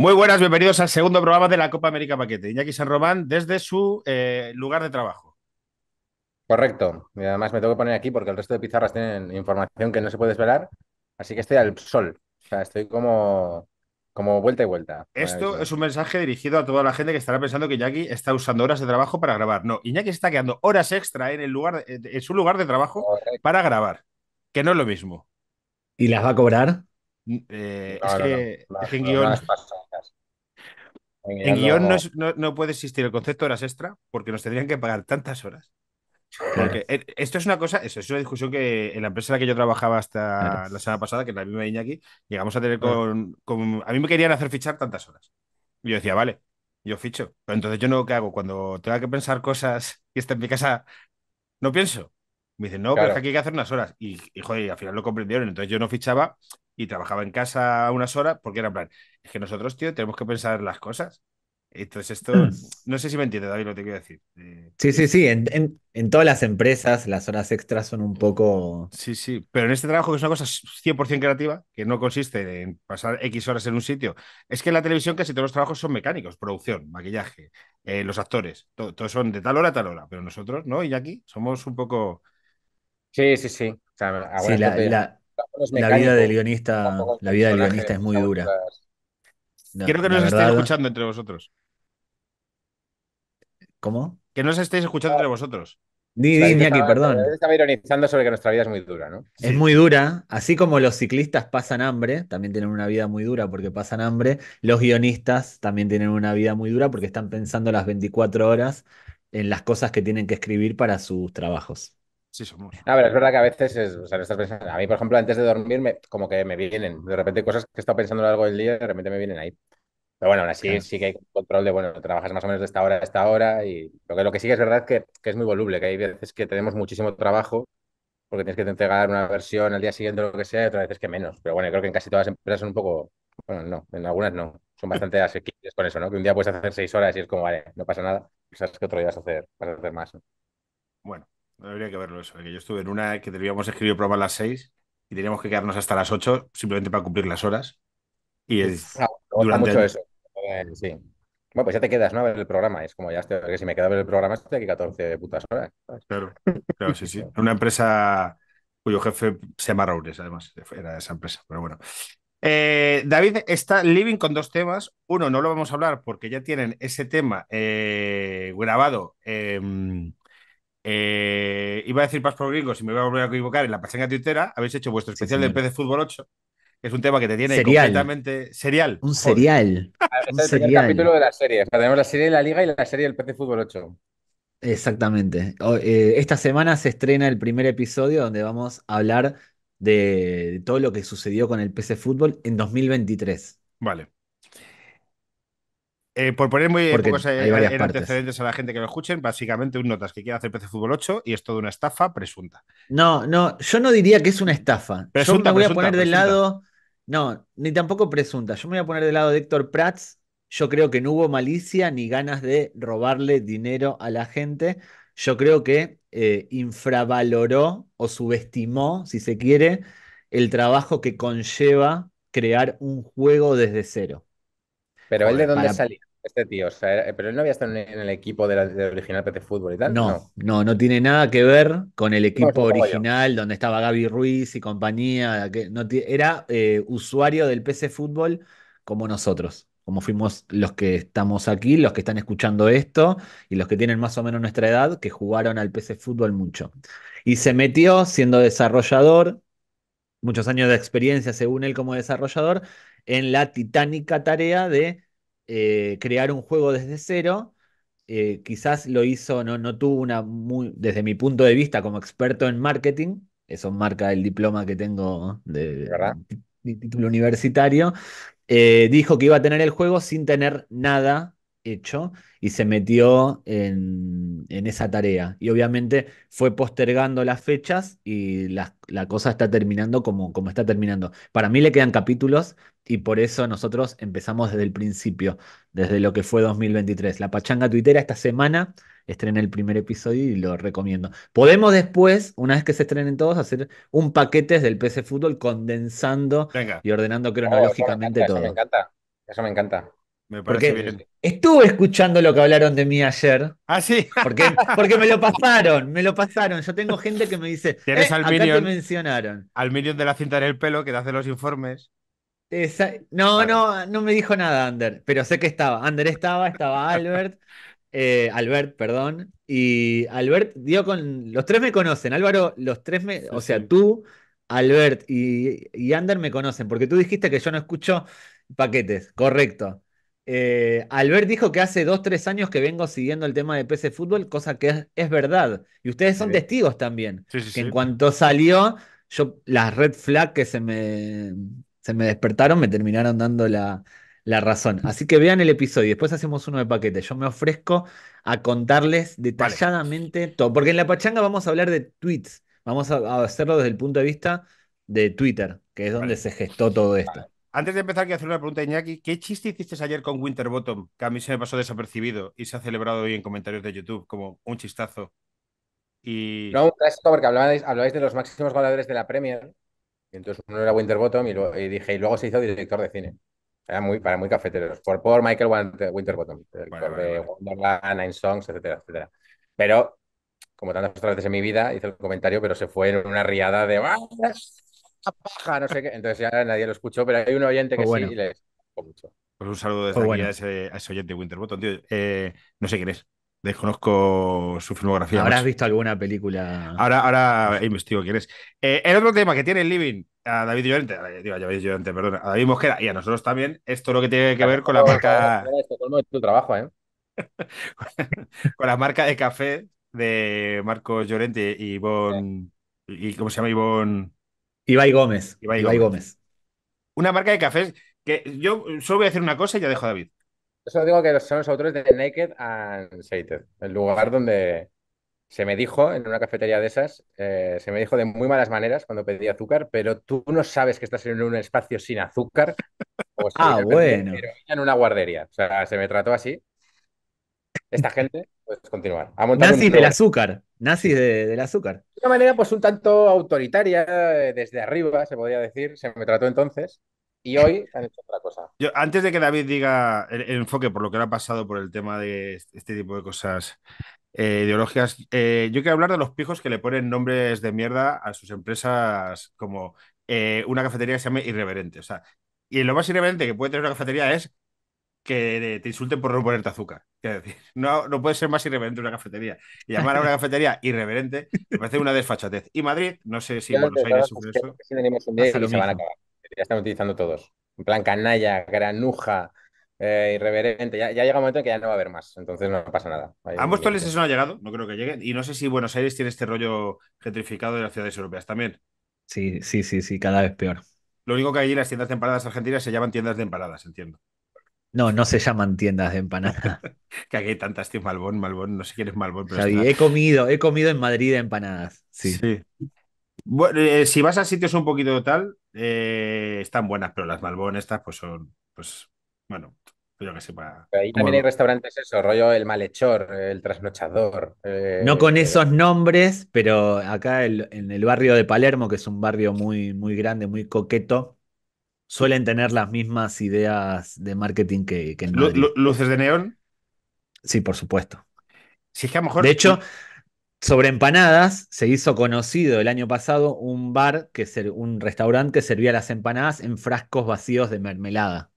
Muy buenas, bienvenidos al segundo programa de la Copa América Paquete. Iñaki San Román desde su eh, lugar de trabajo. Correcto. Y además me tengo que poner aquí porque el resto de pizarras tienen información que no se puede esperar. Así que estoy al sol. O sea, estoy como, como vuelta y vuelta. Esto es un mensaje dirigido a toda la gente que estará pensando que Iñaki está usando horas de trabajo para grabar. No, Iñaki se está quedando horas extra en, el lugar, eh, en su lugar de trabajo para grabar, que no es lo mismo. ¿Y las va a cobrar? Mm, eh, es, que, en guión no, puede existir el concepto de horas extra porque nos tendrían que pagar tantas horas. Porque e, esto es una cosa, eso es una discusión que en la empresa en la que yo trabajaba hasta la semana pasada, que es la misma de aquí, llegamos a tener con, A mí me querían hacer fichar tantas horas. Y yo decía, vale, yo ficho. Pero entonces yo no, ¿qué hago? Cuando tenga que pensar cosas y está en mi casa, no pienso. Me dicen, no, pero es que aquí hay que hacer unas horas. Y, y, joder, al final lo comprendieron. Entonces yo no fichaba y trabajaba en casa unas horas porque era plan, es que nosotros, tío, tenemos que pensar las cosas. Entonces esto, hmm. no sé si me entiendes, David, lo que quiero decir. sí, sí, sí, en, en, en, todas las empresas las horas extras son un poco... Sí, sí, pero en este trabajo que es una cosa 100% creativa, que no consiste en pasar X horas en un sitio, es que en la televisión casi todos los trabajos son mecánicos, producción, maquillaje, eh, los actores, todos son de tal hora a tal hora, pero nosotros, ¿no? Y aquí somos un poco... Sí, sí, sí. la, la vida del guionista, la vida del guionista es muy dura. Quiero que nos verdad, estéis escuchando entre vosotros. ¿Cómo? Que nos estéis escuchando entre vosotros. Ni aquí, perdón. Estaba ironizando sobre que nuestra vida es muy dura, ¿no? Es muy dura. Así como los ciclistas pasan hambre, también tienen una vida muy dura porque pasan hambre, los guionistas también tienen una vida muy dura porque están pensando las 24 horas en las cosas que tienen que escribir para sus trabajos. Sí, somos. ver, es verdad que a veces es, o sea, A mí, por ejemplo, antes de dormir, me, como que me vienen de repente cosas que he estado pensando algo lo largo del día, de repente me vienen ahí. Pero bueno, aún así sí que hay control de, bueno, trabajas más o menos de esta hora a esta hora y lo que, lo que sí que es verdad es que, que es muy voluble, que hay veces que tenemos muchísimo trabajo porque tienes que entregar una versión al día siguiente o lo que sea y otras veces que menos. Pero bueno, creo que en casi todas las empresas son un poco, bueno, no, en algunas no, son bastante asequibles con eso, ¿no? Que un día puedes hacer seis horas y es como, vale, no pasa nada, pues sabes que otro día vas a hacer, para hacer más. Bueno, Habría que verlo eso. que yo estuve en una que debíamos escribir el programa a las 6 y teníamos que quedarnos hasta las 8 simplemente para cumplir las horas. Y es eso. Eh, sí. Bueno, pues ya te quedas, ¿no? A ver el programa. Es como ya estoy, que si me quedo a ver el programa estoy aquí 14 putas horas. Claro, claro, sí, sí. Una empresa cuyo jefe se llama Raures, además, era de esa empresa, pero bueno. Eh, David está living con dos temas. Uno, no lo vamos a hablar porque ya tienen ese tema eh, grabado en em, eh, iba a decir Paz por Gringo, si me voy a volver a equivocar, en la pachanga tuitera habéis hecho vuestro especial del PC Fútbol 8, es un tema que te tiene completamente serial. Un serial. Ah, un el capítulo de la serie. tenemos la serie de la Liga y la serie del PC Fútbol 8. Exactamente. Eh, esta semana se estrena el primer episodio donde vamos a hablar de todo lo que sucedió con el PC Fútbol en 2023. Vale. Eh, por poner muy eh, pocos eh, antecedentes a la gente que lo escuchen, básicamente un notas que quiere hacer PC Fútbol 8 y es toda una estafa presunta. No, no, yo no diría que es una estafa. yo me voy a poner de lado, no, ni tampoco presunta, yo me voy a poner de lado de Héctor Prats. Yo creo que no hubo malicia ni ganas de robarle dinero a la gente. Yo creo que infravaloró o subestimó, si se quiere, el trabajo que conlleva crear un juego desde cero. Pero él de dónde salió este tío, sea, eh, pero él no había estado en el equipo del original PC Fútbol y tal. No, no, no, tiene nada que ver con el equipo original donde estaba Gaby Ruiz y compañía. Que no era eh, usuario del PC Fútbol como nosotros, como fuimos los que estamos aquí, los que están escuchando esto y los que tienen más o menos nuestra edad, que jugaron al PC Fútbol mucho. Y se metió siendo desarrollador, muchos años de experiencia según él como desarrollador, en la titánica tarea de eh, crear un juego desde cero. Eh, quizás lo hizo, no, no tuvo una muy, desde mi punto de vista como experto en marketing, eso marca el diploma que tengo de, título universitario, eh, dijo que iba a tener el juego sin tener nada hecho y se metió en, esa tarea. Y obviamente fue postergando las fechas y la, la, cosa está terminando como, como está terminando. Para mí le quedan capítulos y por eso nosotros empezamos desde el principio, desde lo que fue 2023. La Pachanga Tuitera esta semana estrena el primer episodio y lo recomiendo. Podemos después, una vez que se estrenen todos, hacer un paquete del PC Fútbol condensando y ordenando cronológicamente oh, todo. Eso me encanta. Eso me encanta porque Estuve escuchando lo que hablaron de mí ayer. Ah, sí. Porque, porque me lo pasaron, me lo pasaron. Yo tengo gente que me dice, ¿Tienes eh, mencionaron. Al de la cinta en el pelo que te hace los informes. no, no, no me dijo nada Ander, pero sé que estaba. Ander estaba, estaba Albert, eh, Albert, perdón. Y Albert dio con. Los tres me conocen, Álvaro, los tres me. o sea, tú, Albert y, y Ander me conocen, porque tú dijiste que yo no escucho paquetes, correcto. Eh, Albert dijo que hace dos, tres años que vengo siguiendo el tema de PC Fútbol, cosa que es, verdad. Y ustedes son testigos también. que en cuanto salió, yo las red flag que se me, se me despertaron me terminaron dando la, la razón. Así que vean el episodio. Después hacemos uno de paquete. Yo me ofrezco a contarles detalladamente todo. Porque en la pachanga vamos a hablar de tweets. Vamos a, hacerlo desde el punto de vista de Twitter, que es donde se gestó todo esto. Antes de empezar, quiero hacer una pregunta, Iñaki. ¿Qué chiste hiciste ayer con Winterbottom? Que a mí se me pasó desapercibido y se ha celebrado hoy en comentarios de YouTube como un chistazo. No, un clásico, porque hablabais, de los máximos goleadores de la Premier. entonces uno era Winterbottom y, dije, y luego se hizo director de cine. Era muy, para muy cafeteros. Por, por Michael Winterbottom, director de Wonderland, Nine Songs, etcétera, etcétera. Pero, como tantas otras veces en mi vida, hice el comentario, pero se fue en una riada de. ¡Ah, paja, no sé qué. Entonces ya nadie lo escuchó, pero hay un oyente pues que sí le mucho. Pues un saludo pues desde aquí a ese, oyente Winterbottom, tío. Eh, no sé quién es. Desconozco su filmografía. ¿Habrás visto alguna película? Ahora, ahora investigo quién es. Eh, el otro tema que tiene el Living a David Llorente, a David Llorente, perdón, a David Mosquera y a nosotros también, esto lo que tiene que ver con la marca. trabajo, ¿eh? con la marca de café de Marcos Llorente y Ivonne. ¿Y cómo se llama Ivonne? Ibai Gómez. Ibai, Gómez. Una marca de cafés que yo solo voy a decir una cosa y ya dejo a David. Yo solo digo que son los autores de Naked and Sated, el lugar donde se me dijo en una cafetería de esas, eh, se me dijo de muy malas maneras cuando pedí azúcar, pero tú no sabes que estás en un espacio sin azúcar. ah, bueno. En una guardería. O sea, se me trató así. Esta gente puedes continuar. Nazis del azúcar. nazi del azúcar. De una manera, pues un tanto autoritaria, eh, desde arriba, se podría decir, se me trató entonces. Y hoy han hecho otra cosa. Yo, antes de que David diga el, enfoque por lo que le ha pasado por el tema de este, este tipo de cosas eh, ideológicas, eh, yo quiero hablar de los pijos que le ponen nombres de mierda a sus empresas como una cafetería que se llama Irreverente. O sea, y lo más irreverente que puede tener una cafetería es que te insulten por no ponerte azúcar. decir, no, no puede ser más irreverente una cafetería. Y llamar a una cafetería irreverente me parece una desfachatez. Y Madrid, no sé si Buenos Aires sufre eso. Ya están utilizando todos. En plan canalla, granuja, eh, irreverente. Ya, llega un momento en que ya no va a haber más. Entonces no pasa nada. ambos toles eso no ha llegado, no creo que lleguen. Y no sé si Buenos Aires tiene este rollo gentrificado de las ciudades europeas también. Sí, sí, sí, sí, cada vez peor. Lo único que hay allí las tiendas de empanadas argentinas se llaman tiendas de empanadas, entiendo. No, no se llaman tiendas de empanadas. que aquí hay tantas, tío, Malbón, Malbón, no sé quién es Malbón. Pero he comido, he comido en Madrid empanadas. Sí. Eh, si vas a sitios un poquito tal, eh, están buenas, pero las Malbón estas, pues son, pues, bueno, yo que sé. ahí también hay restaurantes eso, rollo el malhechor, el trasnochador. Eh, no con esos nombres, pero acá en el barrio de Palermo, que es un barrio muy, muy grande, muy coqueto, suelen tener las mismas ideas de marketing que, en ¿Luces de neón? Sí, por supuesto. Si que a mejor... De hecho, sobre empanadas se hizo conocido el año pasado un bar, que un restaurante que servía las empanadas en frascos vacíos de mermelada.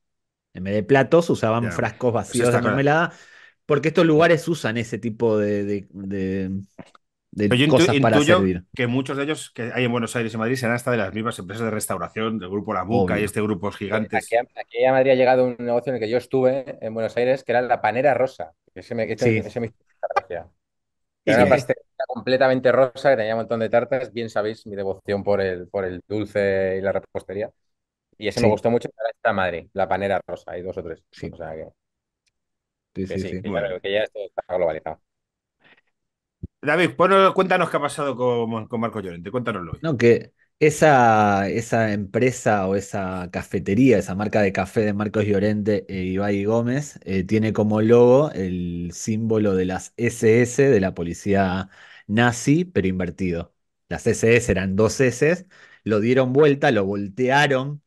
En vez de platos usaban frascos vacíos de mermelada, porque estos lugares usan ese tipo de yo cosas que muchos de ellos que hay en Buenos Aires y Madrid serán hasta de las mismas empresas de restauración, del grupo La Boca y este grupo gigantes. Aquí, a Madrid ha llegado un negocio en el que yo estuve en Buenos Aires, que era la panera rosa. Ese me, que me Era una pastelería completamente rosa, que tenía un montón de tartas. Bien sabéis mi devoción por el, por el dulce y la repostería. Y ese me gustó mucho. Ahora está Madrid, la panera rosa. Hay dos o tres. O que, bueno. que ya esto está globalizado. David, cuéntanos qué ha pasado con, Marcos Marco Llorente, cuéntanoslo. No, que esa, esa, empresa o esa cafetería, esa marca de café de Marcos Llorente e Ibai Gómez, eh, tiene como logo el símbolo de las SS de la policía nazi, pero invertido. Las SS eran dos SS, lo dieron vuelta, lo voltearon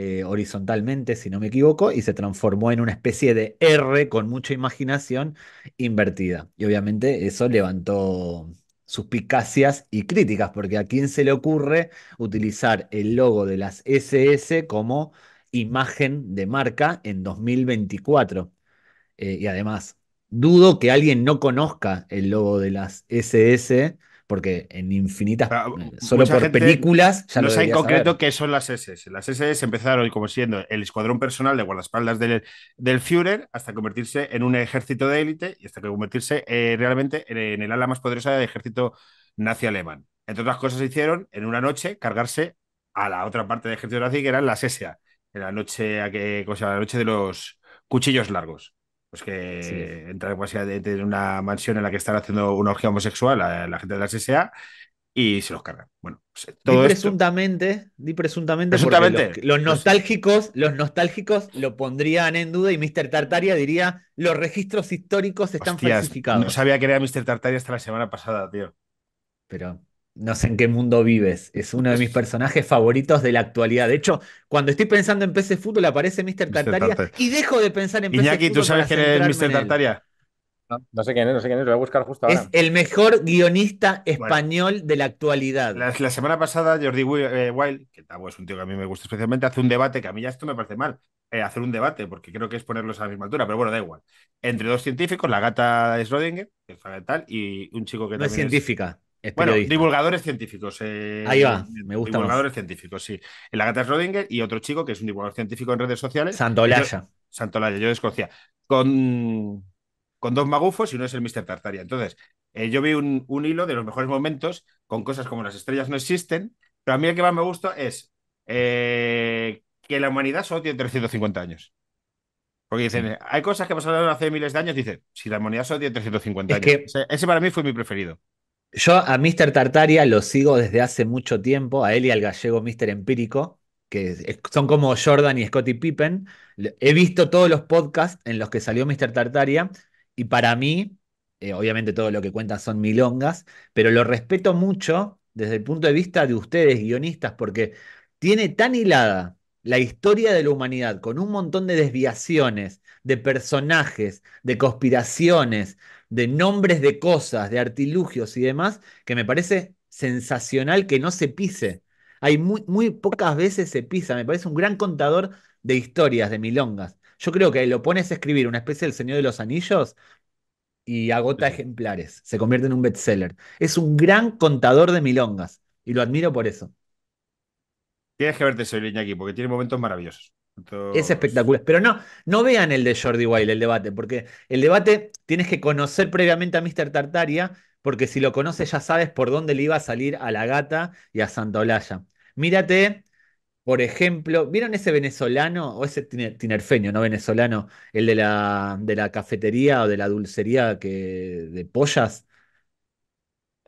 eh, horizontalmente, si no me equivoco, y se transformó en una especie de R con mucha imaginación invertida. Y obviamente eso levantó suspicacias y críticas, porque a quién se le ocurre utilizar el logo de las SS como imagen de marca en 2024. Eh, y además, dudo que alguien no conozca el logo de las SS porque en infinitas, solo por películas, ya no sé en concreto que qué son las SS. Las SS empezaron como siendo el escuadrón personal de guardaespaldas del, del Führer hasta convertirse en un ejército de élite y hasta convertirse eh, realmente en, el ala más poderosa del ejército nazi alemán. Entre otras cosas se hicieron en una noche cargarse a la otra parte del ejército nazi que eran las SS en la noche, a que, cosa la noche de los cuchillos largos. Pues que entra en una mansión en la que están haciendo una orgía homosexual a eh, la gente de la SSA y se los cargan. Bueno, pues, eh, todo presuntamente, di presuntamente, los, nostálgicos, los nostálgicos lo pondrían en duda y Mr. Tartaria diría los registros históricos están falsificados. No sabía que era Mr. Tartaria hasta la semana pasada, tío. Pero no sé en qué mundo vives. Es uno de mis personajes favoritos de la actualidad. De hecho, cuando estoy pensando en PC Fútbol aparece Mr. Tartaria, y dejo de pensar en Iñaki, PC Fútbol. ¿tú sabes quién es Mr. Tartaria? No, sé quién es, no sé quién es, lo voy a buscar justo ahora. Es el mejor guionista español de la actualidad. La, semana pasada, Jordi eh, Wild, que es un tío que a mí me gusta especialmente, hace un debate, que a mí ya esto me parece mal, eh, hacer un debate, porque creo que es ponerlos a la misma altura, pero bueno, da igual. Entre dos científicos, la gata Schrödinger, que es tal, y un chico que no es científica. Bueno, divulgadores científicos. Eh, Ahí va, me gusta. Divulgadores científicos, sí. El Agatha Schrödinger y otro chico que es un divulgador científico en redes sociales. Santolaya. Santo Santolaya, yo de Escocia. Con, con dos magufos y uno es el Mr. Tartaria. Entonces, eh, yo vi un, hilo de los mejores momentos con cosas como las estrellas no existen, pero a mí el que más me gusta es eh, que la humanidad solo tiene 350 años. Porque dicen, hay cosas que pasaron hace miles de años, dice, si la humanidad solo tiene 350 años. ese, para mí fue mi preferido. Yo a Mr. Tartaria lo sigo desde hace mucho tiempo, a él y al gallego Mr. Empírico, que son como Jordan y Scottie Pippen. He visto todos los podcasts en los que salió Mr. Tartaria y para mí, eh, obviamente todo lo que cuentan son milongas, pero lo respeto mucho desde el punto de vista de ustedes, guionistas, porque tiene tan hilada la historia de la humanidad con un montón de desviaciones, de personajes, de conspiraciones, de nombres de cosas, de artilugios y demás, que me parece sensacional que no se pise. Hay muy, pocas veces se pisa, me parece un gran contador de historias, de milongas. Yo creo que lo pones a escribir una especie del Señor de los Anillos y agota ejemplares, se convierte en un bestseller. Es un gran contador de milongas y lo admiro por eso. Tienes que verte Soy aquí porque tiene momentos maravillosos. Es espectacular. Pero no, no vean el de Jordi Wild, el debate, porque el debate tienes que conocer previamente a Mr. Tartaria, porque si lo conoces ya sabes por dónde le iba a salir a la gata y a Santa Olalla. Mírate, por ejemplo, ¿vieron ese venezolano o ese tinerfeño, no venezolano, el de la, de la cafetería o de la dulcería que, de pollas?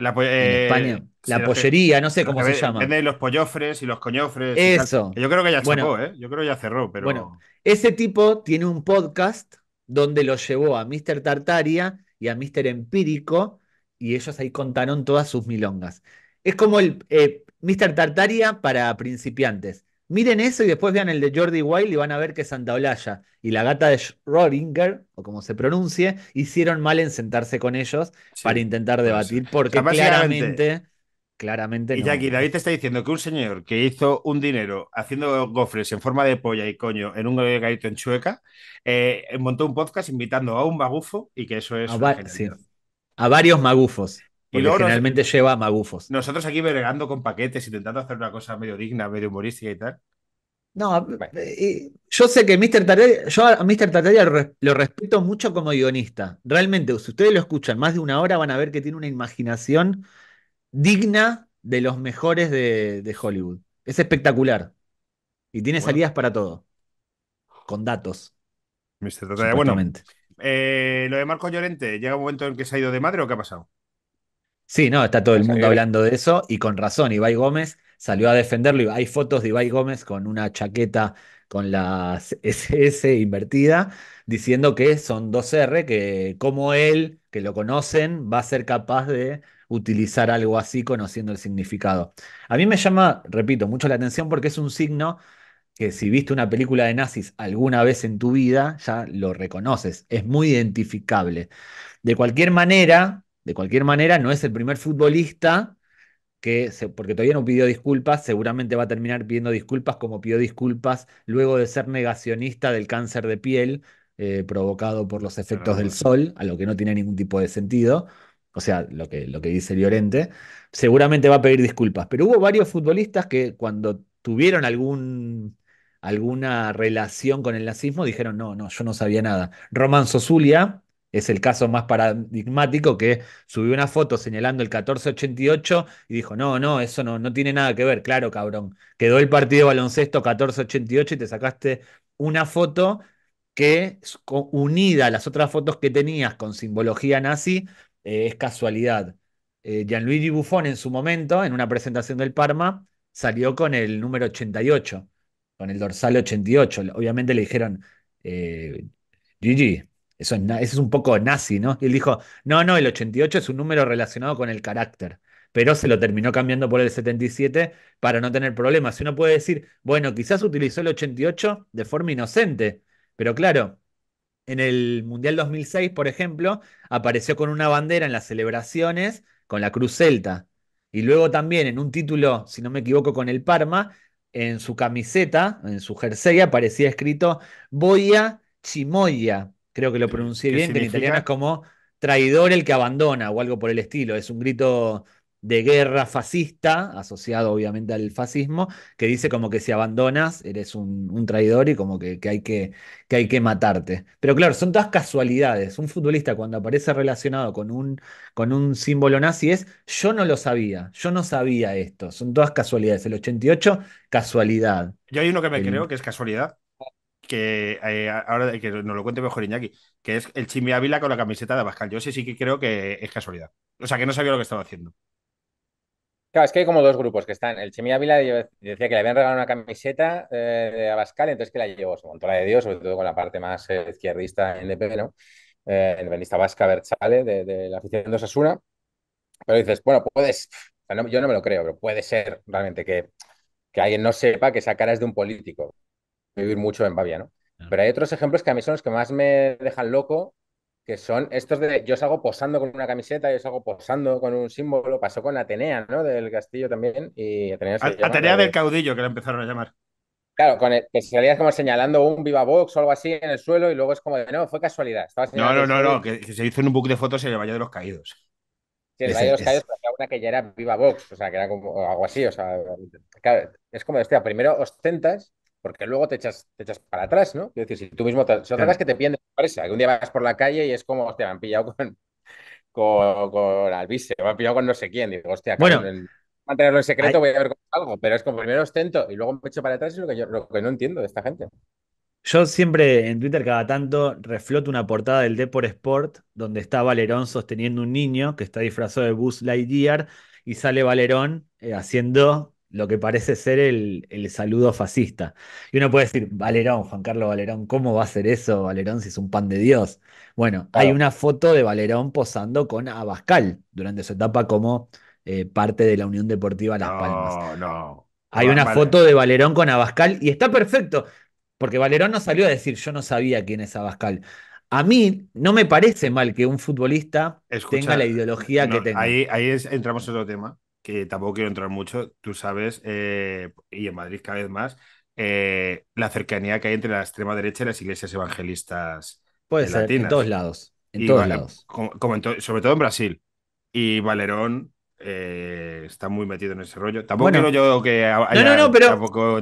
La, eh, La pollería, no sé cómo se llama. los pollofres y los coñofres. Eso. Yo creo que ya cerró ¿eh? Yo creo que ya cerró, pero. Bueno, ese tipo tiene un podcast donde lo llevó a Mr. Tartaria y a Mr. Empírico, y ellos ahí contaron todas sus milongas. Es como el eh, Mr. Tartaria para principiantes. Miren eso y después vean el de Jordi Wild y van a ver que Santa Olalla y la gata de Schrödinger, o como se pronuncie, hicieron mal en sentarse con ellos para intentar debatir, porque claramente, claramente. Y Jackie, David te está diciendo que un señor que hizo un dinero haciendo gofres en forma de polla y coño en un gallito en Chueca, eh, montó un podcast invitando a un magufo y que eso es. a varios magufos y luego generalmente lleva magufos. Nosotros aquí bregando con paquetes, intentando hacer una cosa medio digna, medio humorística y tal. No, eh, yo sé que Mr. Tartaglia, yo a Mr. lo, respeto mucho como guionista. Realmente, si ustedes lo escuchan más de una hora, van a ver que tiene una imaginación digna de los mejores de, Hollywood. Es espectacular. Y tiene salidas para todo. Con datos. Mr. bueno. Eh, lo de Marco Llorente, ¿llega un momento en que se ha ido de madre o qué ha pasado? Sí, no, está todo el mundo hablando de eso y con razón, Ibai Gómez salió a defenderlo. Hay fotos de Ibai Gómez con una chaqueta con la SS invertida, diciendo que son dos R, que como él, que lo conocen, va a ser capaz de utilizar algo así conociendo el significado. A mí me llama, repito, mucho la atención porque es un signo que si viste una película de nazis alguna vez en tu vida, ya lo reconoces, es muy identificable. De cualquier manera, de cualquier manera, no es el primer futbolista que, porque todavía no pidió disculpas, seguramente va a terminar pidiendo disculpas como pidió disculpas luego de ser negacionista del cáncer de piel eh, provocado por los efectos del sol, a lo que no tiene ningún tipo de sentido. O sea, lo que, lo que dice Llorente, seguramente va a pedir disculpas. Pero hubo varios futbolistas que cuando tuvieron algún, alguna relación con el nazismo dijeron, no, no, yo no sabía nada. Roman Sosulia, es el caso más paradigmático que subió una foto señalando el 1488 y dijo, no, no, eso no, no tiene nada que ver, claro, cabrón. Quedó el partido baloncesto 1488 y te sacaste una foto que unida a las otras fotos que tenías con simbología nazi eh, es casualidad. Eh, Gianluigi Buffon en su momento, en una presentación del Parma, salió con el número 88, con el dorsal 88. Obviamente le dijeron, eh, Gigi, eso es, un poco nazi, ¿no? Y él dijo, no, no, el 88 es un número relacionado con el carácter, pero se lo terminó cambiando por el 77 para no tener problemas. Si uno puede decir, bueno, quizás utilizó el 88 de forma inocente, pero claro, en el Mundial 2006, por ejemplo, apareció con una bandera en las celebraciones con la Cruz Celta. Y luego también en un título, si no me equivoco, con el Parma, en su camiseta, en su jersey, aparecía escrito Boya Chimoya, creo que lo pronuncié bien, que en italiano es como traidor el que abandona o algo por el estilo. Es un grito de guerra fascista, asociado obviamente al fascismo, que dice como que si abandonas eres un, traidor y como que, hay que, hay que matarte. Pero claro, son todas casualidades. Un futbolista cuando aparece relacionado con un, con un símbolo nazi es, yo no lo sabía, yo no sabía esto. Son todas casualidades. El 88, casualidad. Y hay uno que me creo que es casualidad, que eh, ahora que nos lo cuente mejor Iñaki, que es el Chimi Ávila con la camiseta de Abascal. Yo sí sí que creo que es casualidad. O sea, que no sabía lo que estaba haciendo. Claro, es que hay como dos grupos que están. El Chimi Ávila decía que le habían regalado una camiseta eh, de Abascal, entonces que la llevó, su montó la de Dios, sobre todo con la parte más eh, izquierdista en el PP ¿no? Benista vasca Berchale, de, la afición de Osasuna. Pero dices, bueno, puedes, yo no me lo creo, pero puede ser realmente que, que alguien no sepa que esa cara es de un político vivir mucho en Bavia, ¿no? Pero hay otros ejemplos que a mí son los que más me dejan loco, que son estos de yo salgo posando con una camiseta, yo salgo posando con un símbolo, pasó con Atenea, ¿no? Del castillo también. Y Atenea, del caudillo, que le empezaron a llamar. Claro, con que salías como señalando un viva box o algo así en el suelo y luego es como no, fue casualidad. no, no, no, no, que, se hizo un book de fotos en el Valle de los Caídos. Sí, el Valle de los Caídos, pero una que ya era viva o sea, que era como algo así, o sea, claro, es como, hostia, primero ostentas porque luego te echas, te para atrás, ¿no? Es decir, si tú mismo te, si que te piden sorpresa, que un día vas por la calle y es como, hostia, me han pillado con, con, Alvise, me han pillado con no sé quién, digo, hostia, bueno. a mantenerlo en secreto, voy a ver algo, pero es como primero ostento y luego me echo para atrás, es lo que yo lo que no entiendo de esta gente. Yo siempre en Twitter cada tanto refloto una portada del Depor Sport donde está Valerón sosteniendo un niño que está disfrazado de Buzz Lightyear y sale Valerón eh, haciendo lo que parece ser el, saludo fascista. Y uno puede decir, Valerón, Juan Carlos Valerón, ¿cómo va a hacer eso Valerón si es un pan de Dios? Bueno, hay una foto de Valerón posando con Abascal durante su etapa como eh, parte de la Unión Deportiva Las Palmas. No, Hay una foto de Valerón con Abascal y está perfecto, porque Valerón no salió a decir, yo no sabía quién es Abascal. A mí no me parece mal que un futbolista tenga la ideología que tenga. Ahí, ahí entramos en otro tema que tampoco quiero entrar mucho, tú sabes, eh, y en Madrid cada vez más, eh, la cercanía que hay entre la extrema derecha y las iglesias evangelistas Puede ser, en todos lados. En todos lados. sobre todo en Brasil. Y Valerón eh, está muy metido en ese rollo. Tampoco yo que haya, no, no, pero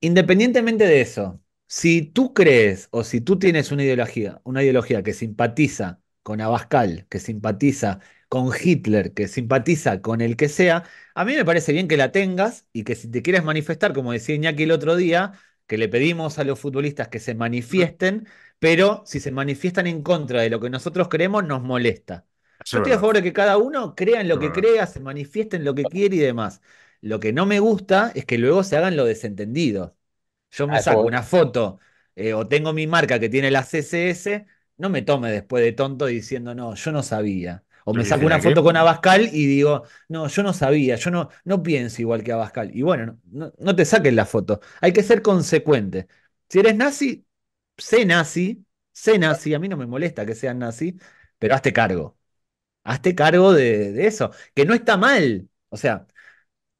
independientemente de eso, si tú crees o si tú tienes una ideología, una ideología que simpatiza con Abascal, que simpatiza con Hitler, que simpatiza con el que sea, a mí me parece bien que la tengas y que si te quieres manifestar, como decía Iñaki el otro día, que le pedimos a los futbolistas que se manifiesten, pero si se manifiestan en contra de lo que nosotros creemos, nos molesta. Yo estoy a favor de que cada uno crea en lo que crea, se manifieste en lo que quiere y demás. Lo que no me gusta es que luego se hagan lo desentendidos. Yo me saco una foto eh, o tengo mi marca que tiene la CSS, no me tome después de tonto diciendo, no, yo no sabía. O me saco una foto con Abascal y digo, no, yo no sabía, yo no, no pienso igual que Abascal. Y bueno, no, te saques la foto. Hay que ser consecuente. Si eres nazi, sé nazi, sé nazi. A mí no me molesta que seas nazi, pero hazte cargo. Hazte cargo de, eso. Que no está mal. O sea.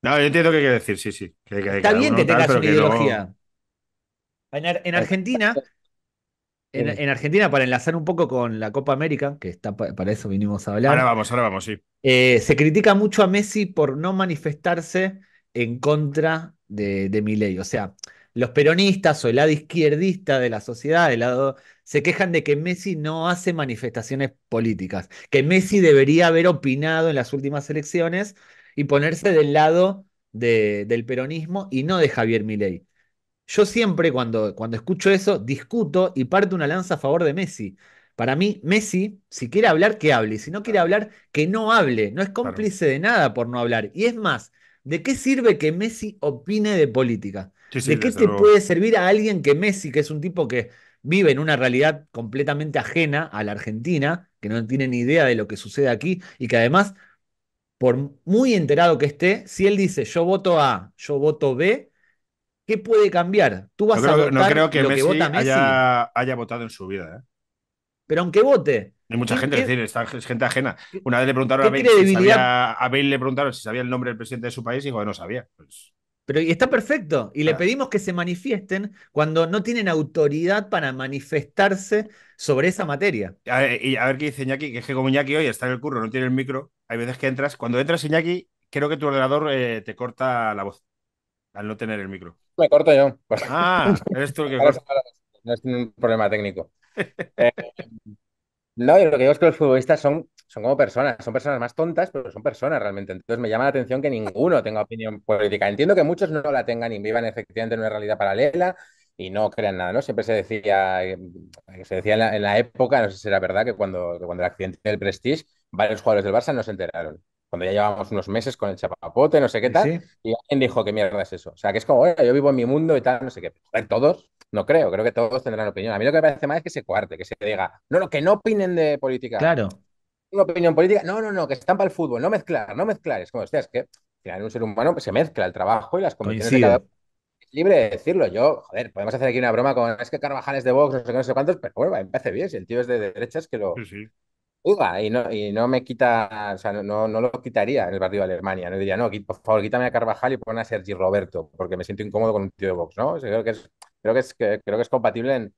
No, yo entiendo qué quiere decir, sí, sí. está bien que tengas una ideología. en Argentina en, Argentina, para enlazar un poco con la Copa América, que está para eso vinimos a hablar. Ahora vamos, ahora vamos, sí. Eh, se critica mucho a Messi por no manifestarse en contra de, de Milei. O sea, los peronistas o el lado izquierdista de la sociedad, el lado, se quejan de que Messi no hace manifestaciones políticas, que Messi debería haber opinado en las últimas elecciones y ponerse del lado del peronismo y no de Javier Milei. Yo siempre cuando, cuando escucho eso, discuto y parte una lanza a favor de Messi. Para mí, Messi, si quiere hablar, que hable. Si no quiere hablar, que no hable. No es cómplice de nada por no hablar. Y es más, ¿de qué sirve que Messi opine de política? ¿De qué te puede servir a alguien que Messi, que es un tipo que vive en una realidad completamente ajena a la Argentina, que no tiene ni idea de lo que sucede aquí y que además, por muy enterado que esté, si él dice yo voto A, yo voto B, ¿Qué puede cambiar? Tú vas a votar no creo que, Messi Haya, votado en su vida. ¿eh? Pero aunque vote. Hay mucha gente, es decir, gente ajena. Una vez le preguntaron a Bale, si sabía, le preguntaron si sabía el nombre del presidente de su país y dijo no sabía. Pues. Pero y está perfecto. Y le pedimos que se manifiesten cuando no tienen autoridad para manifestarse sobre esa materia. y a ver qué dice Iñaki, que es que como Iñaki hoy está en el curro, no tiene el micro, hay veces que entras, cuando entras Iñaki, creo que tu ordenador eh, te corta la voz. Al no tener el micro. Me corto yo. Ah, eres tú el que No es un problema técnico. Eh, no, lo que digo es que los futbolistas son, son como personas, son personas más tontas, pero son personas realmente. Entonces me llama la atención que ninguno tenga opinión política. Entiendo que muchos no la tengan y vivan efectivamente en una realidad paralela y no crean nada, ¿no? Siempre se decía, eh, se decía en la, época, no sé si era verdad, que cuando, que cuando el accidente del Prestige, varios jugadores del Barça no se enteraron cuando ya llevábamos unos meses con el chapapote, no sé qué tal, y alguien dijo, que mierda es eso? O sea, que es como, bueno, yo vivo en mi mundo y tal, no sé qué. Joder, todos, no creo, creo que todos tendrán opinión. A mí lo que me parece más es que se cuarte, que se diga, no, no, que no opinen de política. Claro. Una opinión política, no, no, no, que están para el fútbol, no mezclar, no mezclar. Es como, hostia, es que final un ser humano pues, se mezcla el trabajo y las condiciones de cada libre de decirlo. Yo, joder, podemos hacer aquí una broma con es que Carvajal es de Vox, no sé cuántos, pero bueno, me parece bien. Si el tío es de derechas, que lo, y no, y no me quita, o sea, no, no lo quitaría en el partido de Alemania. No diría, no, por favor, quítame a Carvajal y pon a Sergi Roberto, porque me siento incómodo con un tío de box, ¿no? creo, que es, creo, que es, creo que es compatible en,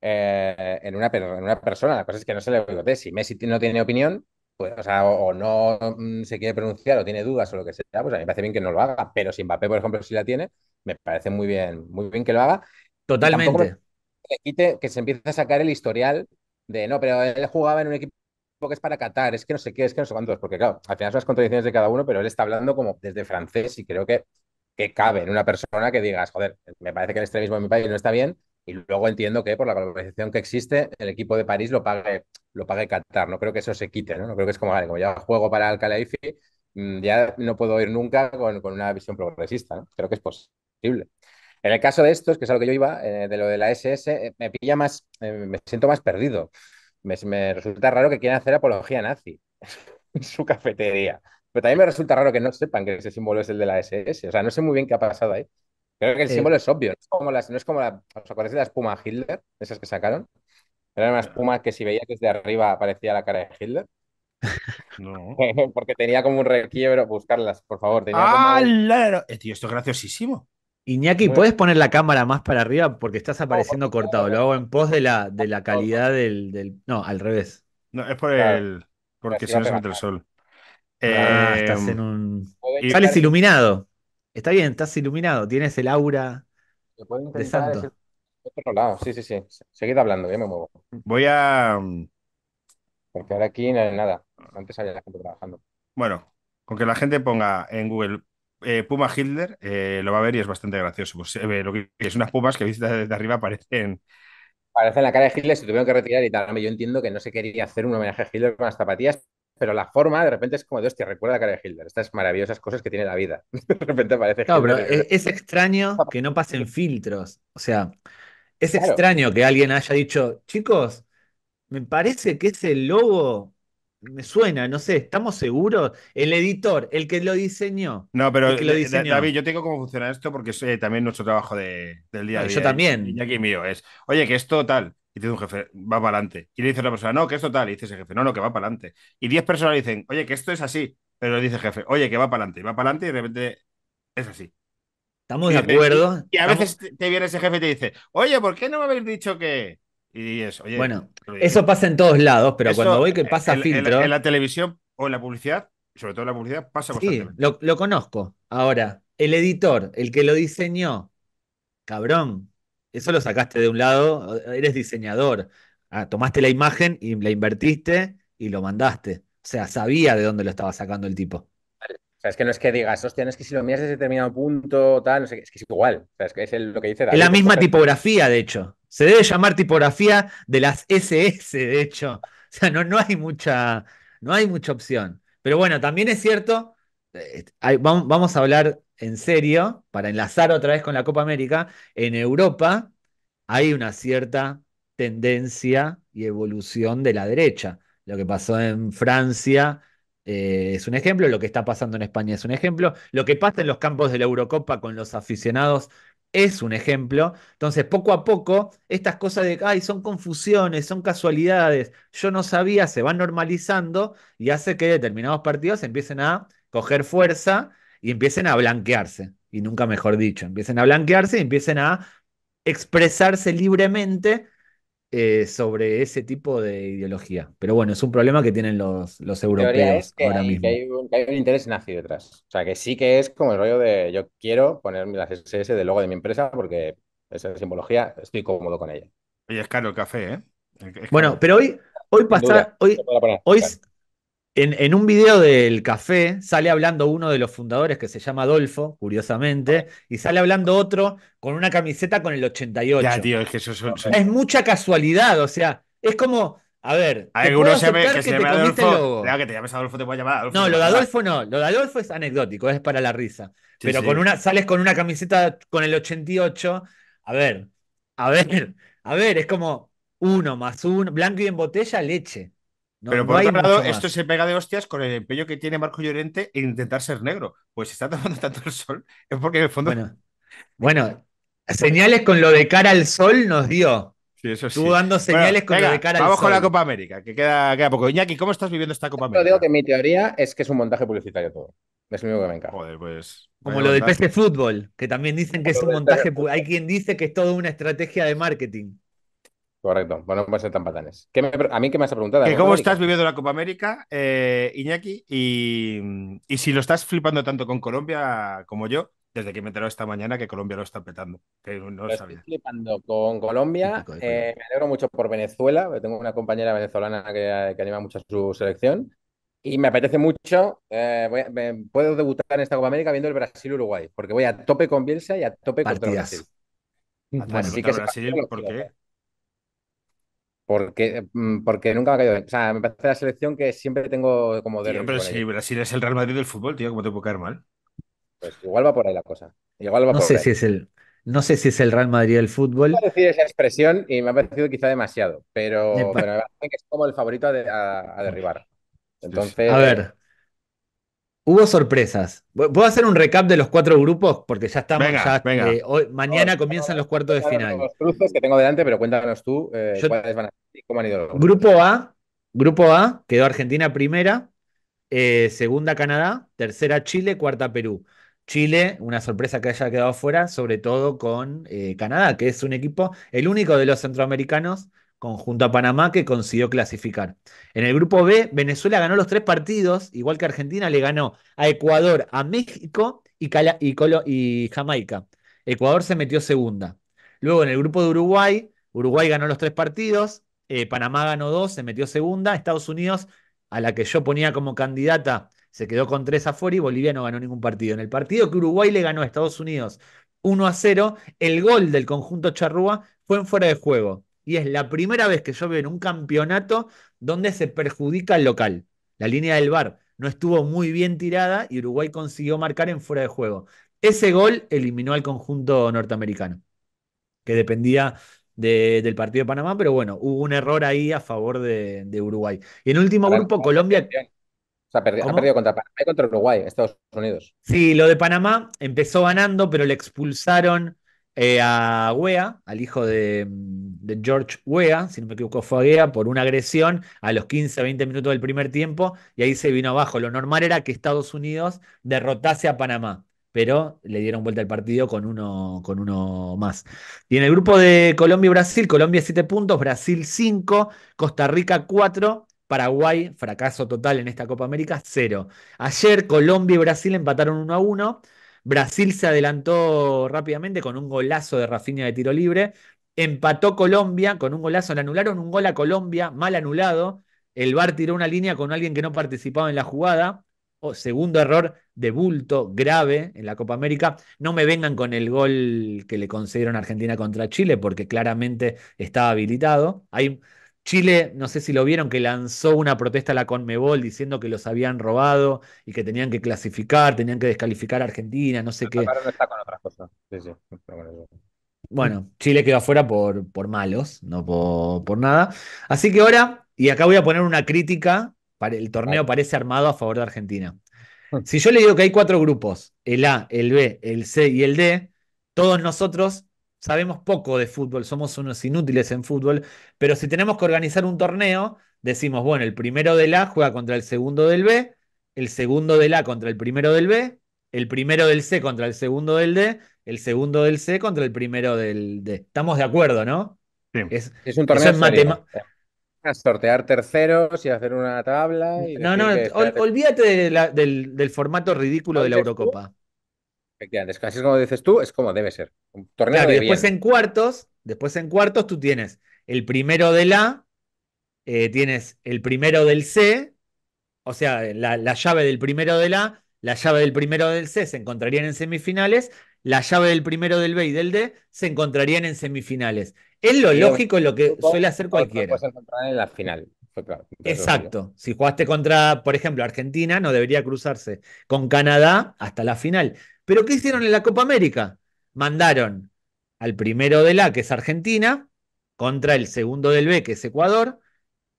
eh, en, una, en una persona. La cosa es que no se le boicote. Si Messi no tiene opinión, pues, o, sea, o, no mm, se quiere pronunciar o tiene dudas o lo que sea, pues a mí me parece bien que no lo haga. Pero si Mbappé, por ejemplo, si la tiene, me parece muy bien, muy bien que lo haga. Totalmente. que se empiece a sacar el historial de no, pero él jugaba en un equipo porque es para Qatar, es que no sé qué, es que no sé cuántos, porque claro, al final son las contradicciones de cada uno, pero él está hablando como desde francés y creo que, que cabe en una persona que digas, joder, me parece que el extremismo en mi país no está bien y luego entiendo que por la globalización que existe, el equipo de París lo pague, lo pague Qatar, no creo que eso se quite, ¿no? no creo que es como, vale, como ya juego para Al-Khalifi, mm, ya no puedo ir nunca con, con una visión progresista, creo que es posible. En el caso de estos, que es a lo que yo iba, eh, de lo de la SS, eh, me pilla más, eh, me siento más perdido me, resulta raro que quieran hacer apología nazi en su cafetería. Pero también me resulta raro que no sepan que ese símbolo es el de la SS. O sea, no sé muy bien qué ha pasado ahí. Creo que el símbolo es obvio. No es como, las, no es como la, ¿Os acordáis de la espuma Hitler? Esas que sacaron. Era una espuma que si veía que desde arriba aparecía la cara de Hitler. No. Porque tenía como un requiebro. Buscarlas, por favor. ¡Ah, tío, esto es graciosísimo. Iñaki, ¿puedes poner la cámara más para arriba? Porque estás oh, apareciendo oh, cortado. Lo oh. hago en pos de la, de la calidad del, No, al revés. No, es por el. Porque si no se mete el sol. Ah, eh, estás en un. Sales iluminado. Está bien, estás iluminado. Tienes el aura de santo. sí, sí, sí. Seguid hablando, ya me muevo. Voy a. Porque ahora aquí no hay nada. Antes había la gente trabajando. Bueno, con que la gente ponga en Google eh, Puma Hitler eh, lo va a ver y es bastante gracioso. Pues, eh, lo es unas pumas que vistas desde arriba parecen. Parecen la cara de Hitler, se tuvieron que retirar y tal. Yo entiendo que no se quería hacer un homenaje a Hitler con las zapatillas, pero la forma de repente es como, de te recuerda la cara de Hilder. Estas maravillosas cosas que tiene la vida. De repente parece. E-, es, extraño que no pasen filtros. O sea, es extraño que alguien haya dicho, chicos, me parece que ese lobo me suena, no sé, ¿estamos seguros? El editor, el que lo diseñó. No, pero David, yo tengo cómo funciona esto porque es eh, también nuestro trabajo del día a ah, día. Yo ¿eh? también. Y, aquí mío es, oye, que esto tal. Y te dice un jefe, va para adelante. Y le dice la persona, no, que esto tal. Y dice ese jefe, no, no, que va para adelante. Y diez personas dicen, oye, que esto es así. Pero le dice el jefe, oye, que va para adelante. Y va para adelante y de repente es así. Estamos de acuerdo. Y, a veces te viene ese jefe y te dice, oye, ¿por qué no me habéis dicho que.? Y eso, oye, bueno, eh, eso pasa en todos lados, pero cuando voy que pasa filtro. En, la televisión o en la publicidad, sobre todo en la publicidad, pasa sí, lo, conozco. Ahora, el editor, el que lo diseñó, cabrón, eso lo sacaste de un lado, eh, eres diseñador. Ah, tomaste la imagen y la invertiste y lo mandaste. O sea, sabía de dónde lo estaba sacando el tipo. O sea, es que no es que digas, hostia, no es que si lo miras desde determinado punto, tal, no sé, es que es igual. es lo que dice Es la misma tipografía, de hecho. Se debe llamar tipografía de las SS, de hecho. O sea, no, no, hay, mucha, no hay mucha opción. Pero bueno, también es cierto, eh, vamos, a hablar en serio, para enlazar otra vez con la Copa América, en Europa hay una cierta tendencia y evolución de la derecha. Lo que pasó en Francia eh, es un ejemplo, lo que está pasando en España es un ejemplo, lo que pasa en los campos de la Eurocopa con los aficionados es un ejemplo. Entonces, poco a poco, estas cosas de, ay, son confusiones, son casualidades, yo no sabía, se van normalizando y hace que determinados partidos empiecen a coger fuerza y empiecen a blanquearse, y nunca mejor dicho, empiecen a blanquearse y empiecen a expresarse libremente eh, sobre ese tipo de ideología. Pero bueno, es un problema que tienen los, los europeos ahora mismo. hay, un, interés nazi detrás. O sea, que sí que es como el rollo de yo quiero ponerme las CSS del logo de mi empresa porque esa simbología estoy cómodo con ella. Y es caro el café, ¿eh? bueno, pero hoy, hoy, pasa, hoy, hoy, en, un video del café sale hablando uno de los fundadores que se llama Adolfo, curiosamente, y sale hablando otro con una camiseta con el 88. Ya, tío, es que Es mucha casualidad, o sea, es como, a ver, a que, se te Adolfo, que te llames Adolfo, te a llamar Adolfo, No, lo de Adolfo no, lo de Adolfo es anecdótico, es para la risa. Pero con una sales con una camiseta con el 88, a ver, a ver, a ver, es como uno más uno, blanco y en botella, leche pero por otro lado, esto se pega de hostias con el empeño que tiene Marco Llorente en intentar ser negro. Pues si está tomando tanto el sol, es porque en el fondo. Bueno, señales con lo de cara al sol nos dio. Sí, eso sí. Tú dando señales con lo de cara al sol. Vamos con la Copa América, que queda, poco. Iñaki, ¿cómo estás viviendo esta Copa América? Yo digo que mi teoría es que es un montaje publicitario todo. Es lo mismo que me encanta. Joder, pues. Como lo de PC Fútbol, que también dicen que es un montaje. Hay quien dice que es toda una estrategia de marketing. Correcto, bueno, no a ser tan patanes. ¿A mí qué me has preguntado? ¿Cómo estás viviendo la Copa América, eh, Iñaki? Y, si lo estás flipando tanto con Colombia como yo, desde que me enteró esta mañana que Colombia lo está petando, que no lo, Estoy flipando con Colombia, eh, me alegro mucho por Venezuela, tengo una compañera venezolana que, anima mucho a su selección. Y me apetece mucho, eh, puedo debutar en esta Copa América viendo el Brasil-Uruguay, porque voy a tope con Bielsa y a tope con contra Brasil. Así que Brasil, ¿por qué? Mm, porque, nunca me ha caído O sea, me parece la selección que siempre tengo como de. pero si Brasil es el Real Madrid del fútbol, tío, ¿cómo te puede caer mal? Pues igual va por ahí la cosa. no sé si es el. No sé si es el Real Madrid del fútbol. Me esa expresión y me ha parecido quizá demasiado, pero, me que es como el favorito a, a derribar. Entonces. A ver, Hubo sorpresas. ¿Puedo hacer un recap de los cuatro grupos? Porque ya estamos. Eh, hoy, mañana comienzan los cuartos de final. Los cruces que tengo delante, pero cuéntanos tú eh, cuáles cómo han ido Grupo A, grupo A, quedó Argentina primera, eh, segunda Canadá, tercera Chile, cuarta Perú. Chile, una sorpresa que haya quedado fuera, sobre todo con Canadá, que es un equipo, el único de los centroamericanos conjunto a Panamá que consiguió clasificar. En el grupo B, Venezuela ganó los tres partidos, igual que Argentina le ganó a Ecuador, a México y, y, Jamaica. Ecuador se metió segunda. Luego en el grupo de Uruguay, Uruguay ganó los tres partidos, eh, Panamá ganó dos, se metió segunda, Estados Unidos, a la que yo ponía como candidata, se quedó con tres afuera y Bolivia no ganó ningún partido. En el partido que Uruguay le ganó a Estados Unidos 1 a 0, el gol del conjunto charrúa fue en fuera de juego y es la primera vez que yo veo en un campeonato donde se perjudica al local. La línea del VAR no estuvo muy bien tirada y Uruguay consiguió marcar en fuera de juego. Ese gol eliminó al conjunto norteamericano, que dependía del partido de Panamá, pero bueno, hubo un error ahí a favor de, Uruguay. Y en último grupo, Colombia. O sea, ha perdido contra Panamá y contra Uruguay, Estados Unidos. Sí, lo de Panamá empezó ganando, pero le expulsaron eh, a Wea, al hijo de, George Wea, si no me equivoco fue a por una agresión a los 15, 20 minutos del primer tiempo, y ahí se vino abajo. Lo normal era que Estados Unidos derrotase a Panamá, pero le dieron vuelta al partido con uno, con uno más. Y en el grupo de Colombia y Brasil, Colombia 7 puntos, Brasil 5, Costa Rica 4, Paraguay, fracaso total en esta Copa América, 0. Ayer Colombia y Brasil empataron 1 a 1. Brasil se adelantó rápidamente con un golazo de Rafinha de tiro libre. Empató Colombia con un golazo. Le anularon un gol a Colombia, mal anulado. El VAR tiró una línea con alguien que no participaba en la jugada. O segundo error de bulto grave en la Copa América. No me vengan con el gol que le concedieron a Argentina contra Chile, porque claramente estaba habilitado. Hay Chile, no sé si lo vieron, que lanzó una protesta a la Conmebol diciendo que los habían robado y que tenían que clasificar, tenían que descalificar a Argentina, no sé qué. bueno, Chile quedó afuera por, por malos, no por, por, nada. Así que ahora, y acá voy a poner una crítica, el torneo parece armado a favor de Argentina. Hmm. Si yo le digo que hay cuatro grupos, el A, el B, el C y el D, todos nosotros sabemos poco de fútbol, somos unos inútiles en fútbol, pero si tenemos que organizar un torneo, decimos, bueno, el primero del A juega contra el segundo del B, el segundo del A contra el primero del B, el primero del C contra el segundo del D, el segundo del C contra el primero del D. Estamos de acuerdo, ¿no? Es, un torneo. A sortear terceros y hacer una tabla. no, no, olvídate del, formato ridículo de la Eurocopa. Efectivamente, así es como dices tú, es como debe ser. y después en cuartos, después en cuartos tú tienes el primero del A, eh, tienes el primero del C, o sea, la, llave del primero del A, la llave del primero del C se encontrarían en semifinales, la llave del primero del B y del D se encontrarían en semifinales. Es lo lógico, es lo que suele hacer cualquiera. en la final. Exacto. Si jugaste contra, por ejemplo, Argentina, no debería cruzarse con Canadá hasta la final. Pero ¿qué hicieron en la Copa América? Mandaron al primero del A, que es Argentina, contra el segundo del B, que es Ecuador,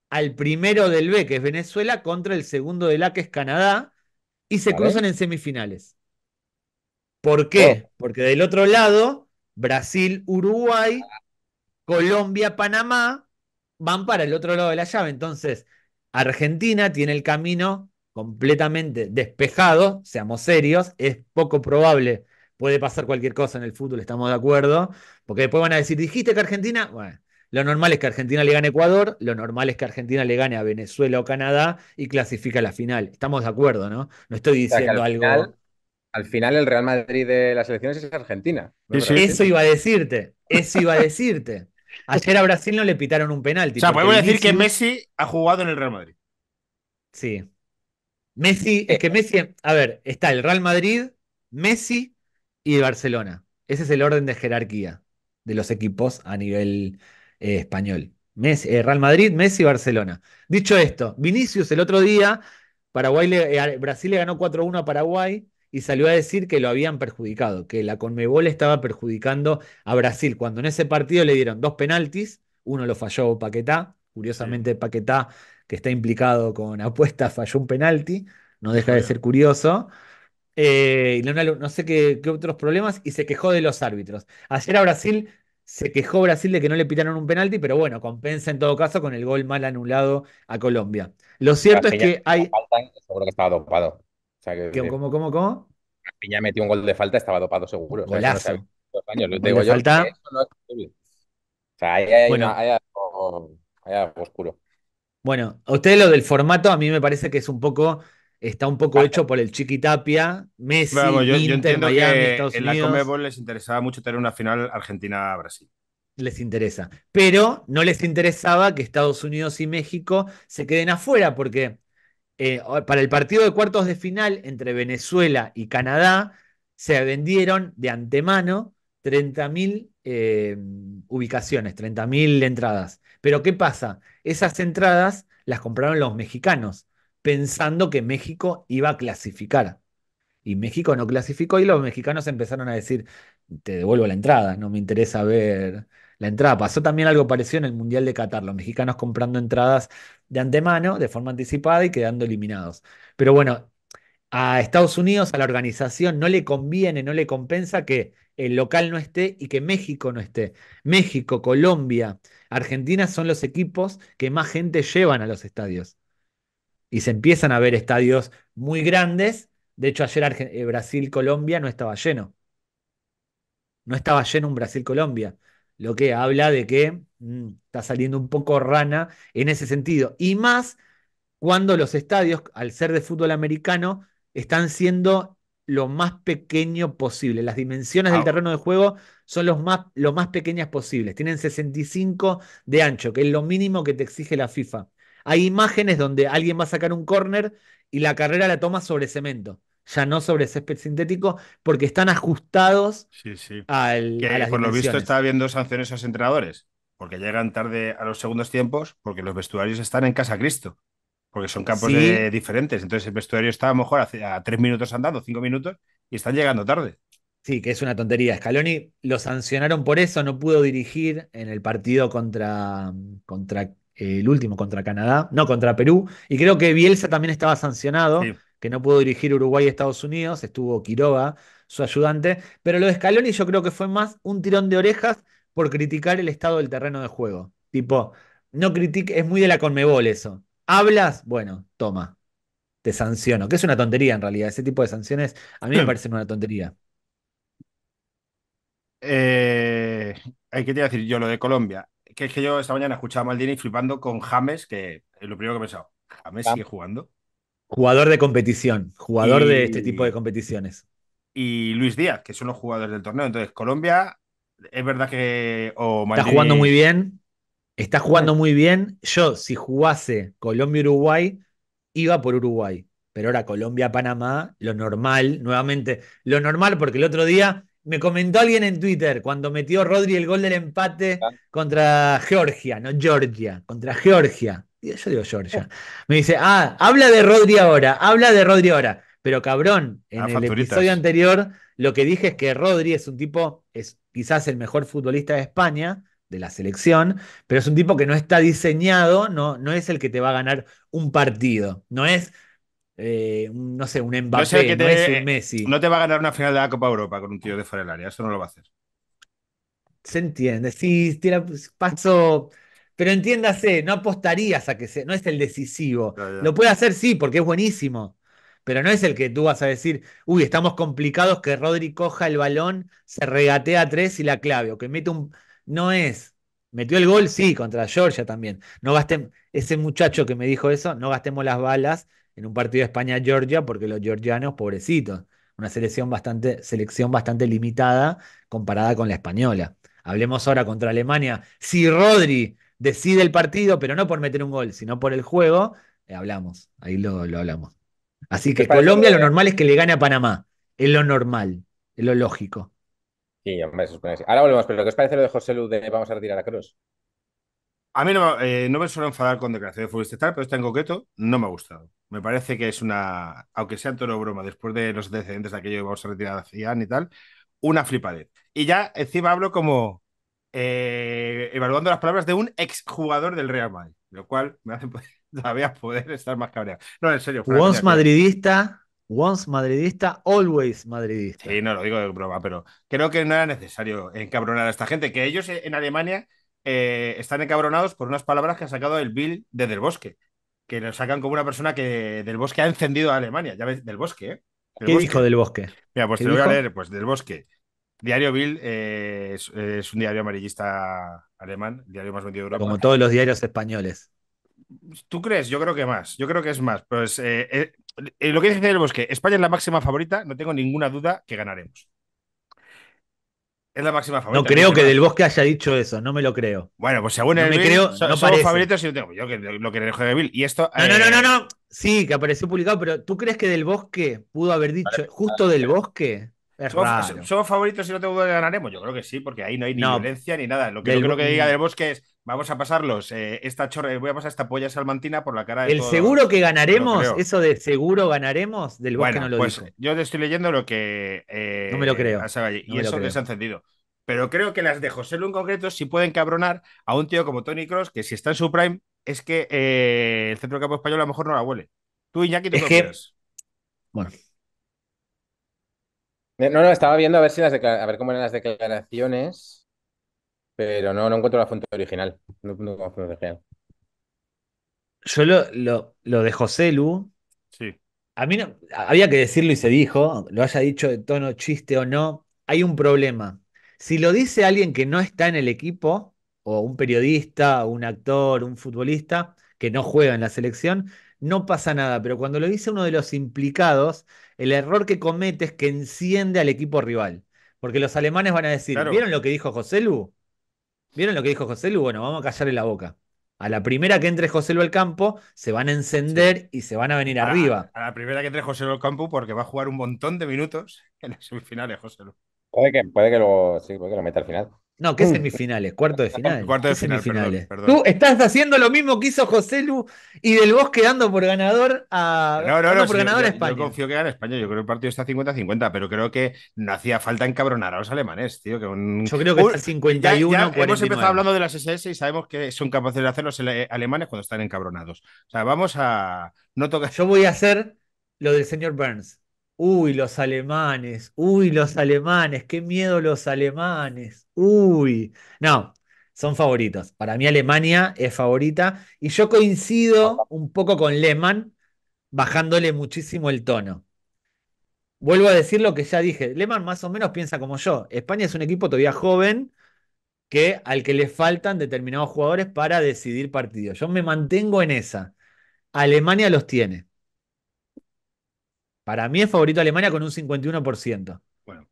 al primero del B, que es Venezuela, contra el segundo del A, que es Canadá, y se cruzan en semifinales. ¿Por qué? Oh. Porque del otro lado, Brasil, Uruguay, ah. Colombia, Panamá, van para el otro lado de la llave. Entonces, Argentina tiene el camino completamente despejado, seamos serios, es poco probable. Puede pasar cualquier cosa en el fútbol, estamos de acuerdo, porque después van a decir, dijiste que Argentina, bueno, lo normal es que Argentina le gane a Ecuador, lo normal es que Argentina le gane a Venezuela o Canadá y clasifica a la final. Estamos de acuerdo, ¿no? No estoy diciendo algo. al final el Real Madrid de las elecciones es Argentina. Eso iba a decirte, eso iba a decirte. Ayer a Brasil no le pitaron un penalti. O sea, podemos decir que Messi ha jugado en el Real Madrid. Sí, Messi, es que eh, Messi, a ver, está el Real Madrid, Messi y Barcelona. Ese es el orden de jerarquía de los equipos a nivel eh, español. Eh, Real Madrid, Messi, y Barcelona. Dicho esto, Vinicius el otro día, Paraguay Brasil le ganó 4-1 a Paraguay y salió a decir que lo habían perjudicado, que la Conmebol estaba perjudicando a Brasil, cuando en ese partido le dieron dos penaltis, uno lo falló Paquetá, curiosamente Paquetá que está implicado con apuestas, falló un penalti, no deja de ser curioso. Eh, no sé qué, otros problemas y se quejó de los árbitros. Ayer a Brasil se quejó Brasil de que no le pitaron un penalti, pero bueno, compensa en todo caso con el gol mal anulado a Colombia. Lo cierto es que hay. ¿eh? seguro que estaba dopado. Eh, ¿Cómo, cómo, cómo? Piña metió un gol de falta, estaba dopado seguro. Golazo. falta. hay algo oscuro. Bueno, a ustedes lo del formato a mí me parece que es un poco está un poco hecho por el Chiquitapia, Messi, Miami, Estados Unidos. En la Comebol les interesaba mucho tener una final Argentina-Brasil. Les interesa. Pero no les interesaba que Estados Unidos y México se queden afuera, porque eh, para el partido de cuartos de final entre Venezuela y Canadá se vendieron de antemano 30.000 eh, ubicaciones, 30.000 entradas. Pero ¿qué pasa? esas entradas las compraron los mexicanos, pensando que México iba a clasificar. Y México no clasificó y los mexicanos empezaron a decir, te devuelvo la entrada, no me interesa ver la entrada. Pasó también algo parecido en el Mundial de Qatar, los mexicanos comprando entradas de antemano, de forma anticipada y quedando eliminados. Pero bueno, a Estados Unidos, a la organización, no le conviene, no le compensa que el local no esté y que México no esté. México, Colombia, Argentina son los equipos que más gente llevan a los estadios. Y se empiezan a ver estadios muy grandes. De hecho, ayer eh, Brasil, Colombia no estaba lleno. No estaba lleno un Brasil, Colombia. Lo que habla de que mm, está saliendo un poco rana en ese sentido. Y más cuando los estadios, al ser de fútbol americano, están siendo lo más pequeño posible. Las dimensiones del terreno de juego son los más, lo más pequeñas posibles. Tienen 65 de ancho, que es lo mínimo que te exige la FIFA. Hay imágenes donde alguien va a sacar un corner y la carrera la toma sobre cemento, ya no sobre césped sintético, porque están ajustados sí, sí. Al, Por lo visto está habiendo sanciones a los entrenadores, porque llegan tarde a los segundos tiempos, porque los vestuarios están en casa Cristo porque son campos diferentes. Entonces el vestuario estaba mejor a, a, tres minutos andando, cinco minutos, y están llegando tarde. Sí, que es una tontería. Scaloni lo sancionaron por eso, no pudo dirigir en el partido contra, contra eh, el último, contra Canadá, no, contra Perú. Y creo que Bielsa también estaba sancionado, que no pudo dirigir Uruguay y Estados Unidos, estuvo Quiroga, su ayudante. Pero lo de Scaloni yo creo que fue más un tirón de orejas por criticar el estado del terreno de juego. Tipo, no critique, es muy de la Conmebol eso hablas, bueno, toma, te sanciono, que es una tontería en realidad, ese tipo de sanciones a mí me parecen una tontería. Hay eh, que te decir yo lo de Colombia? Que es que yo esta mañana escuchaba a Maldini flipando con James, que es lo primero que he pensado, ¿James sigue jugando? Jugador de competición, jugador de este tipo de competiciones. Y Luis Díaz, que son los jugadores del torneo. Entonces, Colombia, es verdad que. está jugando muy bien. Está jugando muy bien. Yo, si jugase Colombia-Uruguay, iba por Uruguay. Pero ahora Colombia-Panamá, lo normal, nuevamente, lo normal, porque el otro día me comentó alguien en Twitter cuando metió Rodri el gol del empate ah. contra Georgia, no Georgia, contra Georgia. Yo digo Georgia. Me dice, ah, habla de Rodri ahora, habla de Rodri ahora. Pero cabrón, en ah, el episodio anterior lo que dije es que Rodri es un tipo, es quizás el mejor futbolista de España, de la selección, pero es un tipo que no está diseñado, no, no es el que te va a ganar un partido, no es, eh, no sé, un Mbappé, no, es un Messi. No te va a ganar una final de la Copa Europa con un tío de fuera del área, eso no lo va a hacer. Se entiende, sí, tira, pues, paso, pero entiéndase, no apostarías a que sea, no es el decisivo. Lo puede hacer, sí, porque es buenísimo pero no es el que tú vas a decir, uy, estamos complicados que Rodri coja el balón, se regatea a tres y la clave, o que mete un, no es. Metió el gol, sí, contra Georgia también. No gasten, ese muchacho que me dijo eso, no gastemos las balas en un partido de España-Georgia, porque los georgianos, pobrecitos, una selección bastante, selección bastante limitada comparada con la española. Hablemos ahora contra Alemania. Si Rodri decide el partido, pero no por meter un gol, sino por el juego, eh, hablamos, ahí lo, lo, hablamos. Así que Colombia lo normal es que le gane a Panamá, es lo normal, es lo lógico. Ahora volvemos, pero ¿qué os parece lo de José Luz de vamos a retirar a Cross? A mí no, me eh, suelo enfadar con declaraciones de futbolista tal, pero este en concreto no me ha gustado. Me parece que es una, aunque sea todo broma, después de los antecedentes de aquello que vamos a retirar a Cian y tal, una flipadez. Y ya encima hablo como eh, evaluando las palabras de un exjugador del Real Madrid, lo cual me hace todavía poder estar más cabreado. No, en serio. Vos madridista, Once madridista, always madridista. Sí, no lo digo de broma, pero creo que no era necesario encabronar a esta gente, que ellos en Alemania eh, están encabronados por unas palabras que ha sacado el Bill desde Del Bosque, que lo sacan como una persona que Del Bosque ha encendido a Alemania, ya ves, Del Bosque, ¿eh? Del ¿Qué bosque. Del Bosque? Mira, pues te voy a leer, pues Del Bosque. Diario Bill eh, es, un diario amarillista alemán, diario más vendido de Europa. Como todos los diarios españoles. ¿Tú crees? Yo creo que más. Yo creo que es más. Pues eh, eh, lo que dice el Bosque, España es la máxima favorita, no tengo ninguna duda que ganaremos. Es la máxima favorita. No creo que del Bosque haya dicho eso, no me lo creo. Bueno, pues según no el me creo, favoritos y no tengo yo que lo que de Bill. Y esto. No, no, eh, no, no, Sí, que apareció publicado, pero ¿tú crees que del Bosque pudo haber dicho, justo del Bosque? ¿Somos, favoritos y no tengo duda ganaremos? Yo creo que sí, porque ahí no hay ni ni nada. Lo que yo creo que diga del bosque es: vamos a pasarlos, eh, esta chorre, voy a pasar esta polla salmantina por la cara de. El seguro que ganaremos, eso de seguro ganaremos, del bosque no lo pues, Yo te estoy leyendo lo que. Eh, no me lo creo. Allí, y eso les ha encendido pero creo que las de José Lu en concreto si pueden cabronar a un tío como Tony Cross, que si está en su prime, es que eh, el centro campo español a lo mejor no la huele. Tú, y Jackie, qué Bueno, eh, no, no, estaba viendo a ver si las cómo eran las declaraciones, pero no, no encuentro la fuente original. No, no Yo lo, lo, lo de José Lu, Sí. a mí había que decirlo y se dijo, lo haya dicho de tono chiste o no, hay un problema. Si lo dice alguien que no está en el equipo, o un periodista, un actor, un futbolista que no juega en la selección, no pasa nada, pero cuando lo dice uno de los implicados, el error que comete es que enciende al equipo rival. Porque los alemanes van a decir, ¿vieron lo que dijo José Lu? ¿Vieron lo que dijo José Lu? Bueno, vamos a callarle la boca. A la primera que entre José Lu al campo, se van a encender y se van a venir arriba. a la primera que entre José Lu al campo, porque va a jugar un montón de minutos en las semifinales, José Lu. Puede que, puede que, lo, sí, puede que lo meta al final. No, es semifinales? Cuarto de final. Cuarto de final, Perdón, Tú estás haciendo lo mismo que hizo José Lu y del Bosque dando por ganador a, no, no, no, yo, España. Yo confío que gana España. Yo creo que el partido está 50-50, pero creo que no hacía falta encabronar a los alemanes, tío. Que Yo creo que está 51 Hemos empezado hablando de las SS y sabemos que son capaces de hacer los alemanes cuando están encabronados. O sea, vamos a. No toca. Yo voy a hacer lo del señor Burns. Uy, los alemanes, uy, los alemanes, qué miedo los alemanes, uy. No, son favoritos. Para mí Alemania es favorita y yo coincido un poco con Lehmann, bajándole muchísimo el tono. Vuelvo a decir lo que ya dije, Lehmann más o menos piensa como yo. España es un equipo todavía joven que al que le faltan determinados jugadores para decidir partidos. Yo me mantengo en esa. Alemania los tiene. Para mí es favorito Alemania con un 51%. Bueno.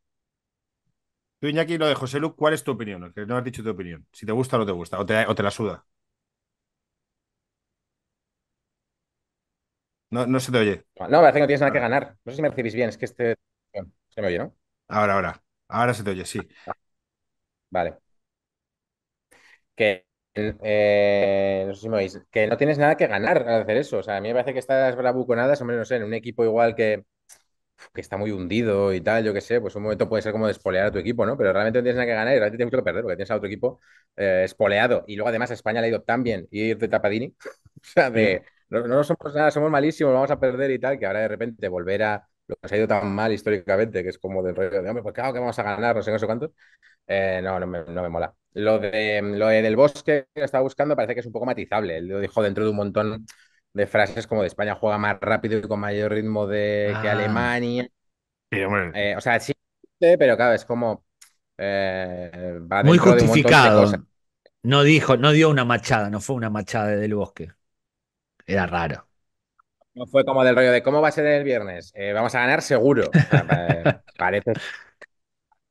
Tú, Iñaki, lo de José Luc, ¿cuál es tu opinión? Que no has dicho tu opinión. Si te gusta o no te gusta, o te, la suda. No, no se te oye. No, parece que no tienes nada que ah. ganar. No sé si me recibís bien, es que este. Se me oye, ¿no? Ahora, ahora. Ahora se te oye, sí. Ah. Vale. Que eh, no sé si me oís, que no tienes nada que ganar al hacer eso. O sea, a mí me parece que estás bravuconadas, hombre, no sé, en un equipo igual que, está muy hundido y tal, yo qué sé, pues un momento puede ser como despolear a tu equipo, ¿no? Pero realmente no tienes nada que ganar y realmente tienes que perder, porque tienes a otro equipo eh, espoleado. Y luego además España le ha ido tan bien y ir de tapadini. o sea, de no, somos nada, somos malísimos, vamos a perder y tal, que ahora de repente volver a lo que nos ha ido tan mal históricamente, que es como del rollo de, hombre, pues claro que vamos a ganar, no sé, no sé eh, no, no me mola. Lo de, del bosque que estaba buscando parece que es un poco matizable. Lo dijo dentro de un montón de frases como de España juega más rápido y con mayor ritmo de, que ah. Alemania. Eh, o sea, sí, pero claro, es como. Eh, Muy justificado. no dijo, no dio una machada, no fue una machada del bosque. Era raro. No fue como del rollo de cómo va a ser el viernes. Eh, vamos a ganar seguro. parece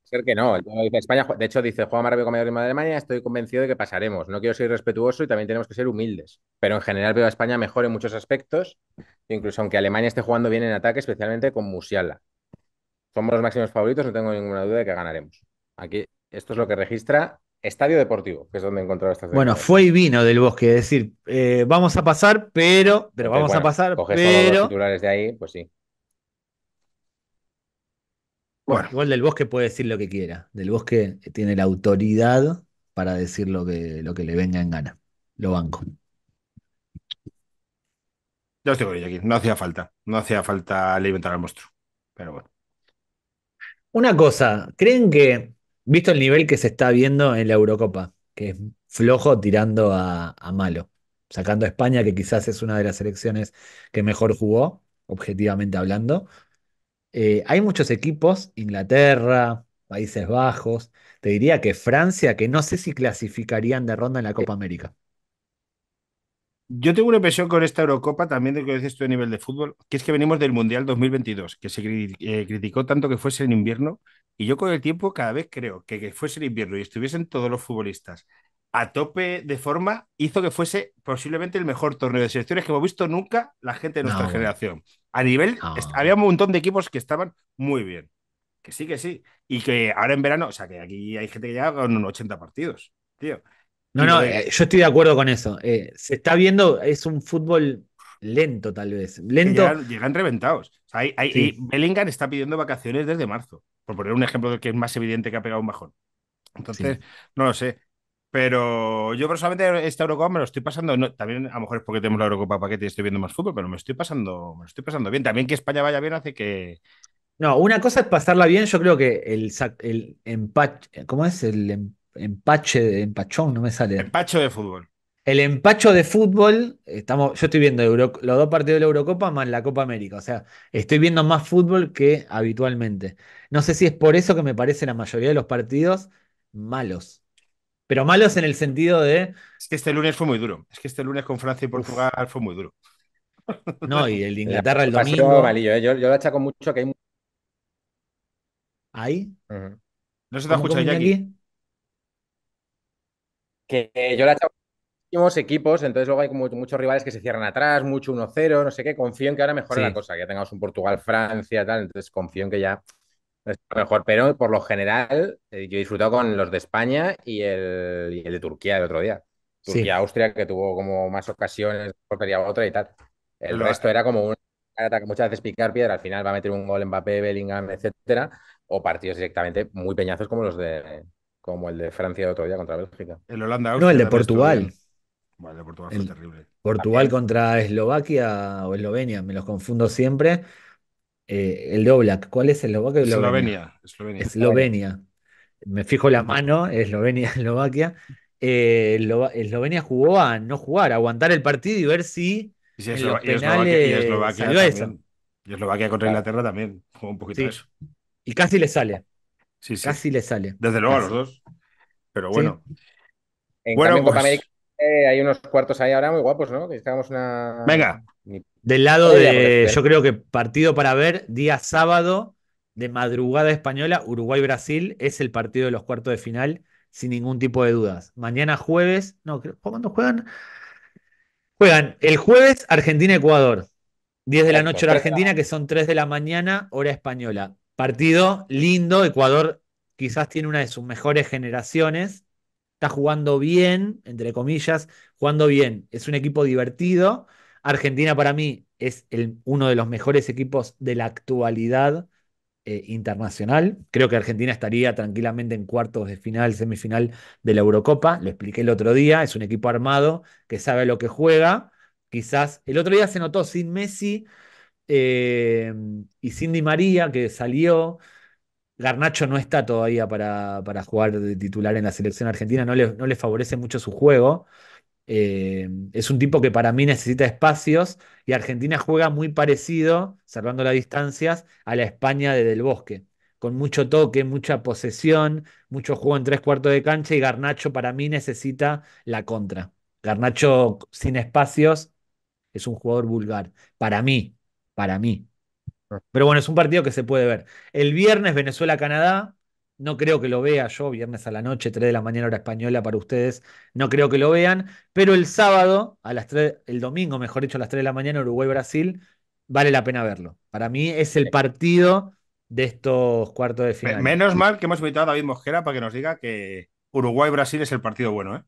ser que no. España, de hecho, dice, juega Maravilla con mayor de Alemania, estoy convencido de que pasaremos. No quiero ser respetuoso y también tenemos que ser humildes. Pero en general veo a España mejor en muchos aspectos, incluso aunque Alemania esté jugando bien en ataque, especialmente con Musiala. Somos los máximos favoritos, no tengo ninguna duda de que ganaremos. Aquí, esto es lo que registra Estadio Deportivo, que es donde encontró esta Bueno, fue y vino del bosque, es decir, eh, vamos a pasar, pero, pero vamos a pasar, coges los titulares de ahí, pues sí. Igual del bosque puede decir lo que quiera. Del bosque tiene la autoridad para decir lo que, lo que le venga en gana. Lo banco. Yo estoy con aquí. No hacía falta. No hacía falta alimentar al monstruo. Pero bueno. Una cosa, ¿creen que, visto el nivel que se está viendo en la Eurocopa, que es flojo tirando a, a malo, sacando a España, que quizás es una de las selecciones que mejor jugó, objetivamente hablando, eh, hay muchos equipos, Inglaterra, Países Bajos, te diría que Francia, que no sé si clasificarían de ronda en la Copa América. Yo tengo una impresión con esta Eurocopa, también de lo que dices tú a nivel de fútbol, que es que venimos del Mundial 2022, que se eh, criticó tanto que fuese en invierno, y yo con el tiempo cada vez creo que, que fuese en invierno y estuviesen todos los futbolistas a tope de forma hizo que fuese posiblemente el mejor torneo de selecciones que hemos visto nunca la gente de nuestra generación. A nivel, había un montón de equipos que estaban muy bien. Que sí, que sí. Y que ahora en verano, o sea, que aquí hay gente que llega con 80 partidos, tío. No, no, eh, yo estoy de acuerdo con eso. Eh, se está viendo, es un fútbol lento tal vez. Lento. Llegan, reventados. Bellingham está pidiendo vacaciones desde marzo, por poner un ejemplo que es más evidente que ha pegado un bajón. Entonces, no lo sé. Pero yo personalmente esta Eurocopa me lo estoy pasando, también a lo mejor es porque tenemos la Eurocopa paquete y estoy viendo más fútbol, pero me estoy pasando, me lo estoy pasando bien. También que España vaya bien hace que... No, una cosa es pasarla bien, yo creo que el, el empache, ¿cómo es? El em, empache, de empachón, no me sale. Empacho de fútbol. El empacho de fútbol, estamos, yo estoy viendo los dos partidos de la Eurocopa más la Copa América, o sea, estoy viendo más fútbol que habitualmente. No sé si es por eso que me parece la mayoría de los partidos malos pero malos en el sentido de... Es que este lunes fue muy duro, es que este lunes con Francia y Portugal fue muy duro. No, y el de Inglaterra el domingo... ¿eh? yo, yo lo achaco mucho que hay... ¿Ahí? ¿No se te escucha, Jackie? Aquí? Que eh, yo la achaco muchísimos equipos, entonces luego hay como muchos rivales que se cierran atrás, mucho 1-0, no sé qué. Confío en que ahora mejore la cosa, que ya tengamos un Portugal-Francia, tal. Entonces confío en que ya mejor, pero por lo general eh, yo he disfrutado con los de España y el, de Turquía el otro día. Turquía-Austria, que tuvo como más ocasiones, había otra y tal. El resto era como un ataque, muchas veces picar piedra, al final va a meter un gol Mbappé, Bellingham, etcétera, o partidos directamente muy peñazos como los de como el de Francia el otro día contra Bélgica. El Holanda No, el de Portugal. el de Portugal fue terrible. contra Eslovaquia o Eslovenia, me los confundo siempre. Eh, el de ¿Cuál es el Eslovaquia? Eslovenia. Eslovenia. Eslovenia. Me fijo la mano, Eslovenia, Eslovaquia. Eh, Eslovenia jugó a no jugar, a aguantar el partido y ver si. Y, en Eslovaquia, eso. y contra ah. Inglaterra también jugó un poquito eso. Y casi le sale. Casi le sale. Desde luego a los dos. Pero bueno. bueno, cambio, pues, eh, hay unos cuartos ahí ahora muy guapos, ¿no? Que una. Venga. Del lado de. Yo creo que partido para ver, día sábado, de madrugada española, Uruguay-Brasil, es el partido de los cuartos de final, sin ningún tipo de dudas. Mañana jueves. No, ¿cuándo juegan? Juegan el jueves Argentina-Ecuador. 10 de la noche hora pues, argentina, que son 3 de la mañana, hora española. Partido lindo, Ecuador quizás tiene una de sus mejores generaciones, está jugando bien, entre comillas, jugando bien. Es un equipo divertido. Argentina para mí es el, uno de los mejores equipos de la actualidad eh, internacional. Creo que Argentina estaría tranquilamente en cuartos de final, semifinal de la Eurocopa. Lo expliqué el otro día. Es un equipo armado que sabe lo que juega. Quizás el otro día se notó sin Messi eh, y sin Di María, que salió. Garnacho no está todavía para, jugar de titular en la selección argentina, no le, no le favorece mucho su juego. Eh, es un tipo que para mí necesita espacios y Argentina juega muy parecido, salvando las distancias, a la España de Del Bosque, con mucho toque, mucha posesión, mucho juego en tres cuartos de cancha y Garnacho para mí necesita la contra. Garnacho sin espacios es un jugador vulgar, para mí, para mí. Ah. Pero bueno, es un partido que se puede ver. El viernes Venezuela-Canadá, no creo que lo vea yo, viernes a la noche, 3 de la mañana hora española para ustedes, no creo que lo vean, pero el sábado, a las 3, el domingo, mejor dicho, a las 3 de la mañana, Uruguay-Brasil, vale la pena verlo. Para mí es el eh. partido de estos cuartos de final. Menos mal que hemos invitado a David Mosquera para que nos diga que Uruguay-Brasil es el partido bueno, ¿eh?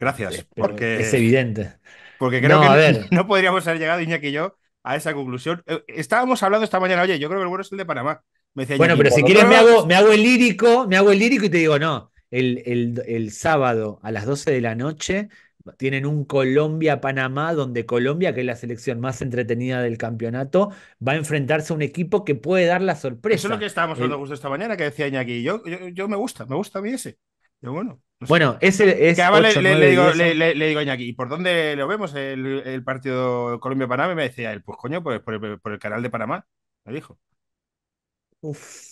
Gracias, porque... Es evidente. Porque creo que no podríamos haber llegado, Iñaki y yo, a esa conclusión. Eh, estábamos hablando esta mañana, oye, yo creo que el bueno es el de Panamá. Me bueno, pero si quieres me, hago, me hago el lírico, me hago el lírico y te digo, no, el, el, sábado a las 12 de la noche tienen un Colombia-Panamá, donde Colombia, que es la selección más entretenida del campeonato, va a enfrentarse a un equipo que puede dar la sorpresa. Eso es lo que estábamos hablando justo esta mañana, que decía Iñaki. Yo, yo, me gusta, me gusta a mí ese. Yo, bueno, bueno, ese es. el le, digo, Iñaki, ¿y por dónde lo vemos el, partido Colombia-Panamá? me decía él, pues coño, pues por, por, el, canal de Panamá, me dijo. Uf.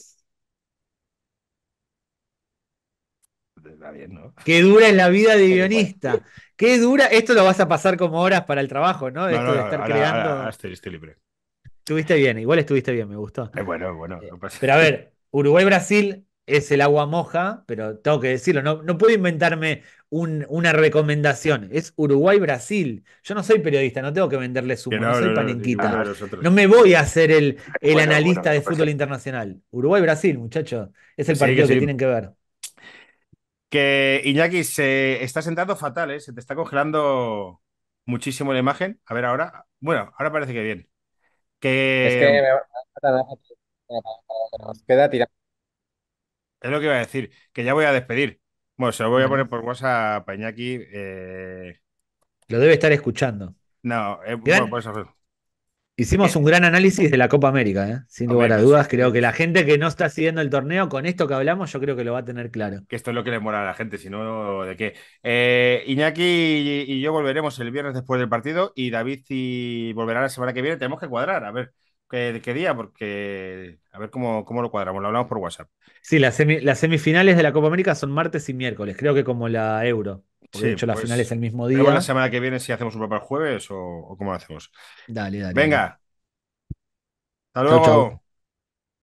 Está bien, ¿no? Qué dura es la vida de guionista. Qué dura. Esto lo vas a pasar como horas para el trabajo, ¿no? de estar creando. libre. Estuviste bien, igual estuviste bien, me gustó. Eh, bueno, bueno. Eh, pero a ver, Uruguay-Brasil es el agua moja, pero tengo que decirlo, no, no puedo inventarme una recomendación. Es Uruguay-Brasil. Yo no soy periodista, no tengo que venderle su no, no, me voy a hacer el, analista de fútbol internacional. Uruguay-Brasil, muchachos, es el partido que, tienen que ver. Que Iñaki se está sentando fatal, ¿eh? se te está congelando muchísimo la imagen. A ver ahora. Bueno, ahora parece que bien. Que... Es que nos queda es lo que iba a decir, que ya voy a despedir. Bueno, se lo voy a poner por WhatsApp a Iñaki. Eh, lo debe estar escuchando. No, eh, bueno, ser. Hicimos un gran análisis de la Copa América, ¿eh? sin lugar a dudas. Creo que la gente que no está siguiendo el torneo, con esto que hablamos, yo creo que lo va a tener claro. Que esto es lo que le mola a la gente, si no, ¿de qué? Eh, Iñaki y, yo volveremos el viernes después del partido y David y volverá la semana que viene. Tenemos que cuadrar, a ver qué, día, porque a ver cómo, cómo, lo cuadramos, lo hablamos por WhatsApp. Sí, las, semifinales de la Copa América son martes y miércoles, creo que como la Euro. de hecho, la pues, el mismo día. la semana que viene si hacemos un papel jueves o, cómo lo hacemos. Dale, dale. Venga. Hasta luego.